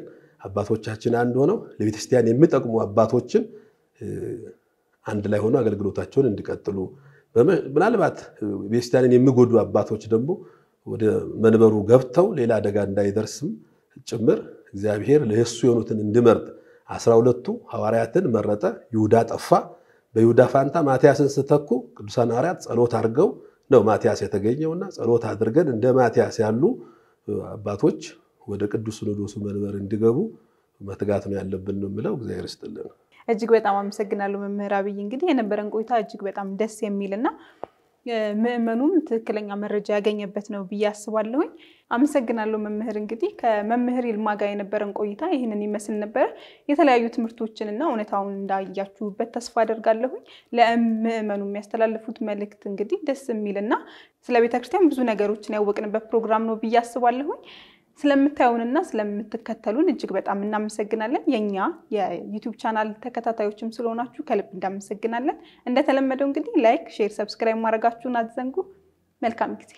አባቶቻችን አንድ ሆነው ለቤተክርስቲያን የሚጠቅሙ አባቶችን አንድ ላይ ሆኖ አገልግሎታቸውን እንዲቀጥሉ፣ ምናልባት ቤተክርስቲያንን የሚጎዱ አባቶች ደግሞ ወደ መንበሩ ገብተው ሌላ አደጋ እንዳይደርስም ጭምር እግዚአብሔር ለሱ የሆኑትን እንዲመርጥ አስራ ሁለቱ ሐዋርያትን መረጠ። ይሁዳ ጠፋ። በይሁዳ ፋንታ ማቲያስን ስተኩ ቅዱሳን ሐዋርያት ጸሎት አድርገው ነው ማቲያስ የተገኘውና ጸሎት አድርገን እንደ ማቲያስ ያሉ አባቶች ወደ ቅዱስ ሲኖዶሱ መንበር እንዲገቡ መትጋት ነው ያለብን ነው የምለው። እግዚአብሔር ይስጥልን። እጅግ በጣም አመሰግናለሁ መምህር አብይ። እንግዲህ የነበረን ቆይታ እጅግ በጣም ደስ የሚል እና ምዕመኑም ትክክለኛ መረጃ ያገኘበት ነው ብዬ አስባለሁኝ። አመሰግናለሁ መምህር። እንግዲህ ከመምህር ይልማ ጋር የነበረን ቆይታ ይህንን ይመስል ነበረ። የተለያዩ ትምህርቶችን እና እውነታውን እንዳያችሁበት ተስፋ አደርጋለሁኝ። ለምዕመኑ የሚያስተላልፉት መልእክት እንግዲህ ደስ የሚልና ስለ ቤተክርስቲያን ብዙ ነገሮችን ያወቅንበት ፕሮግራም ነው ብዬ አስባለሁኝ። ስለምታዩንና ስለምትከተሉን እጅግ በጣም እናመሰግናለን። የእኛ የዩቲዩብ ቻናል ተከታታዮችም ስለሆናችሁ ከልብ እንዳመሰግናለን። እንደተለመደው እንግዲህ ላይክ፣ ሼር፣ ሰብስክራይብ ማድረጋችሁን አትዘንጉ። መልካም ጊዜ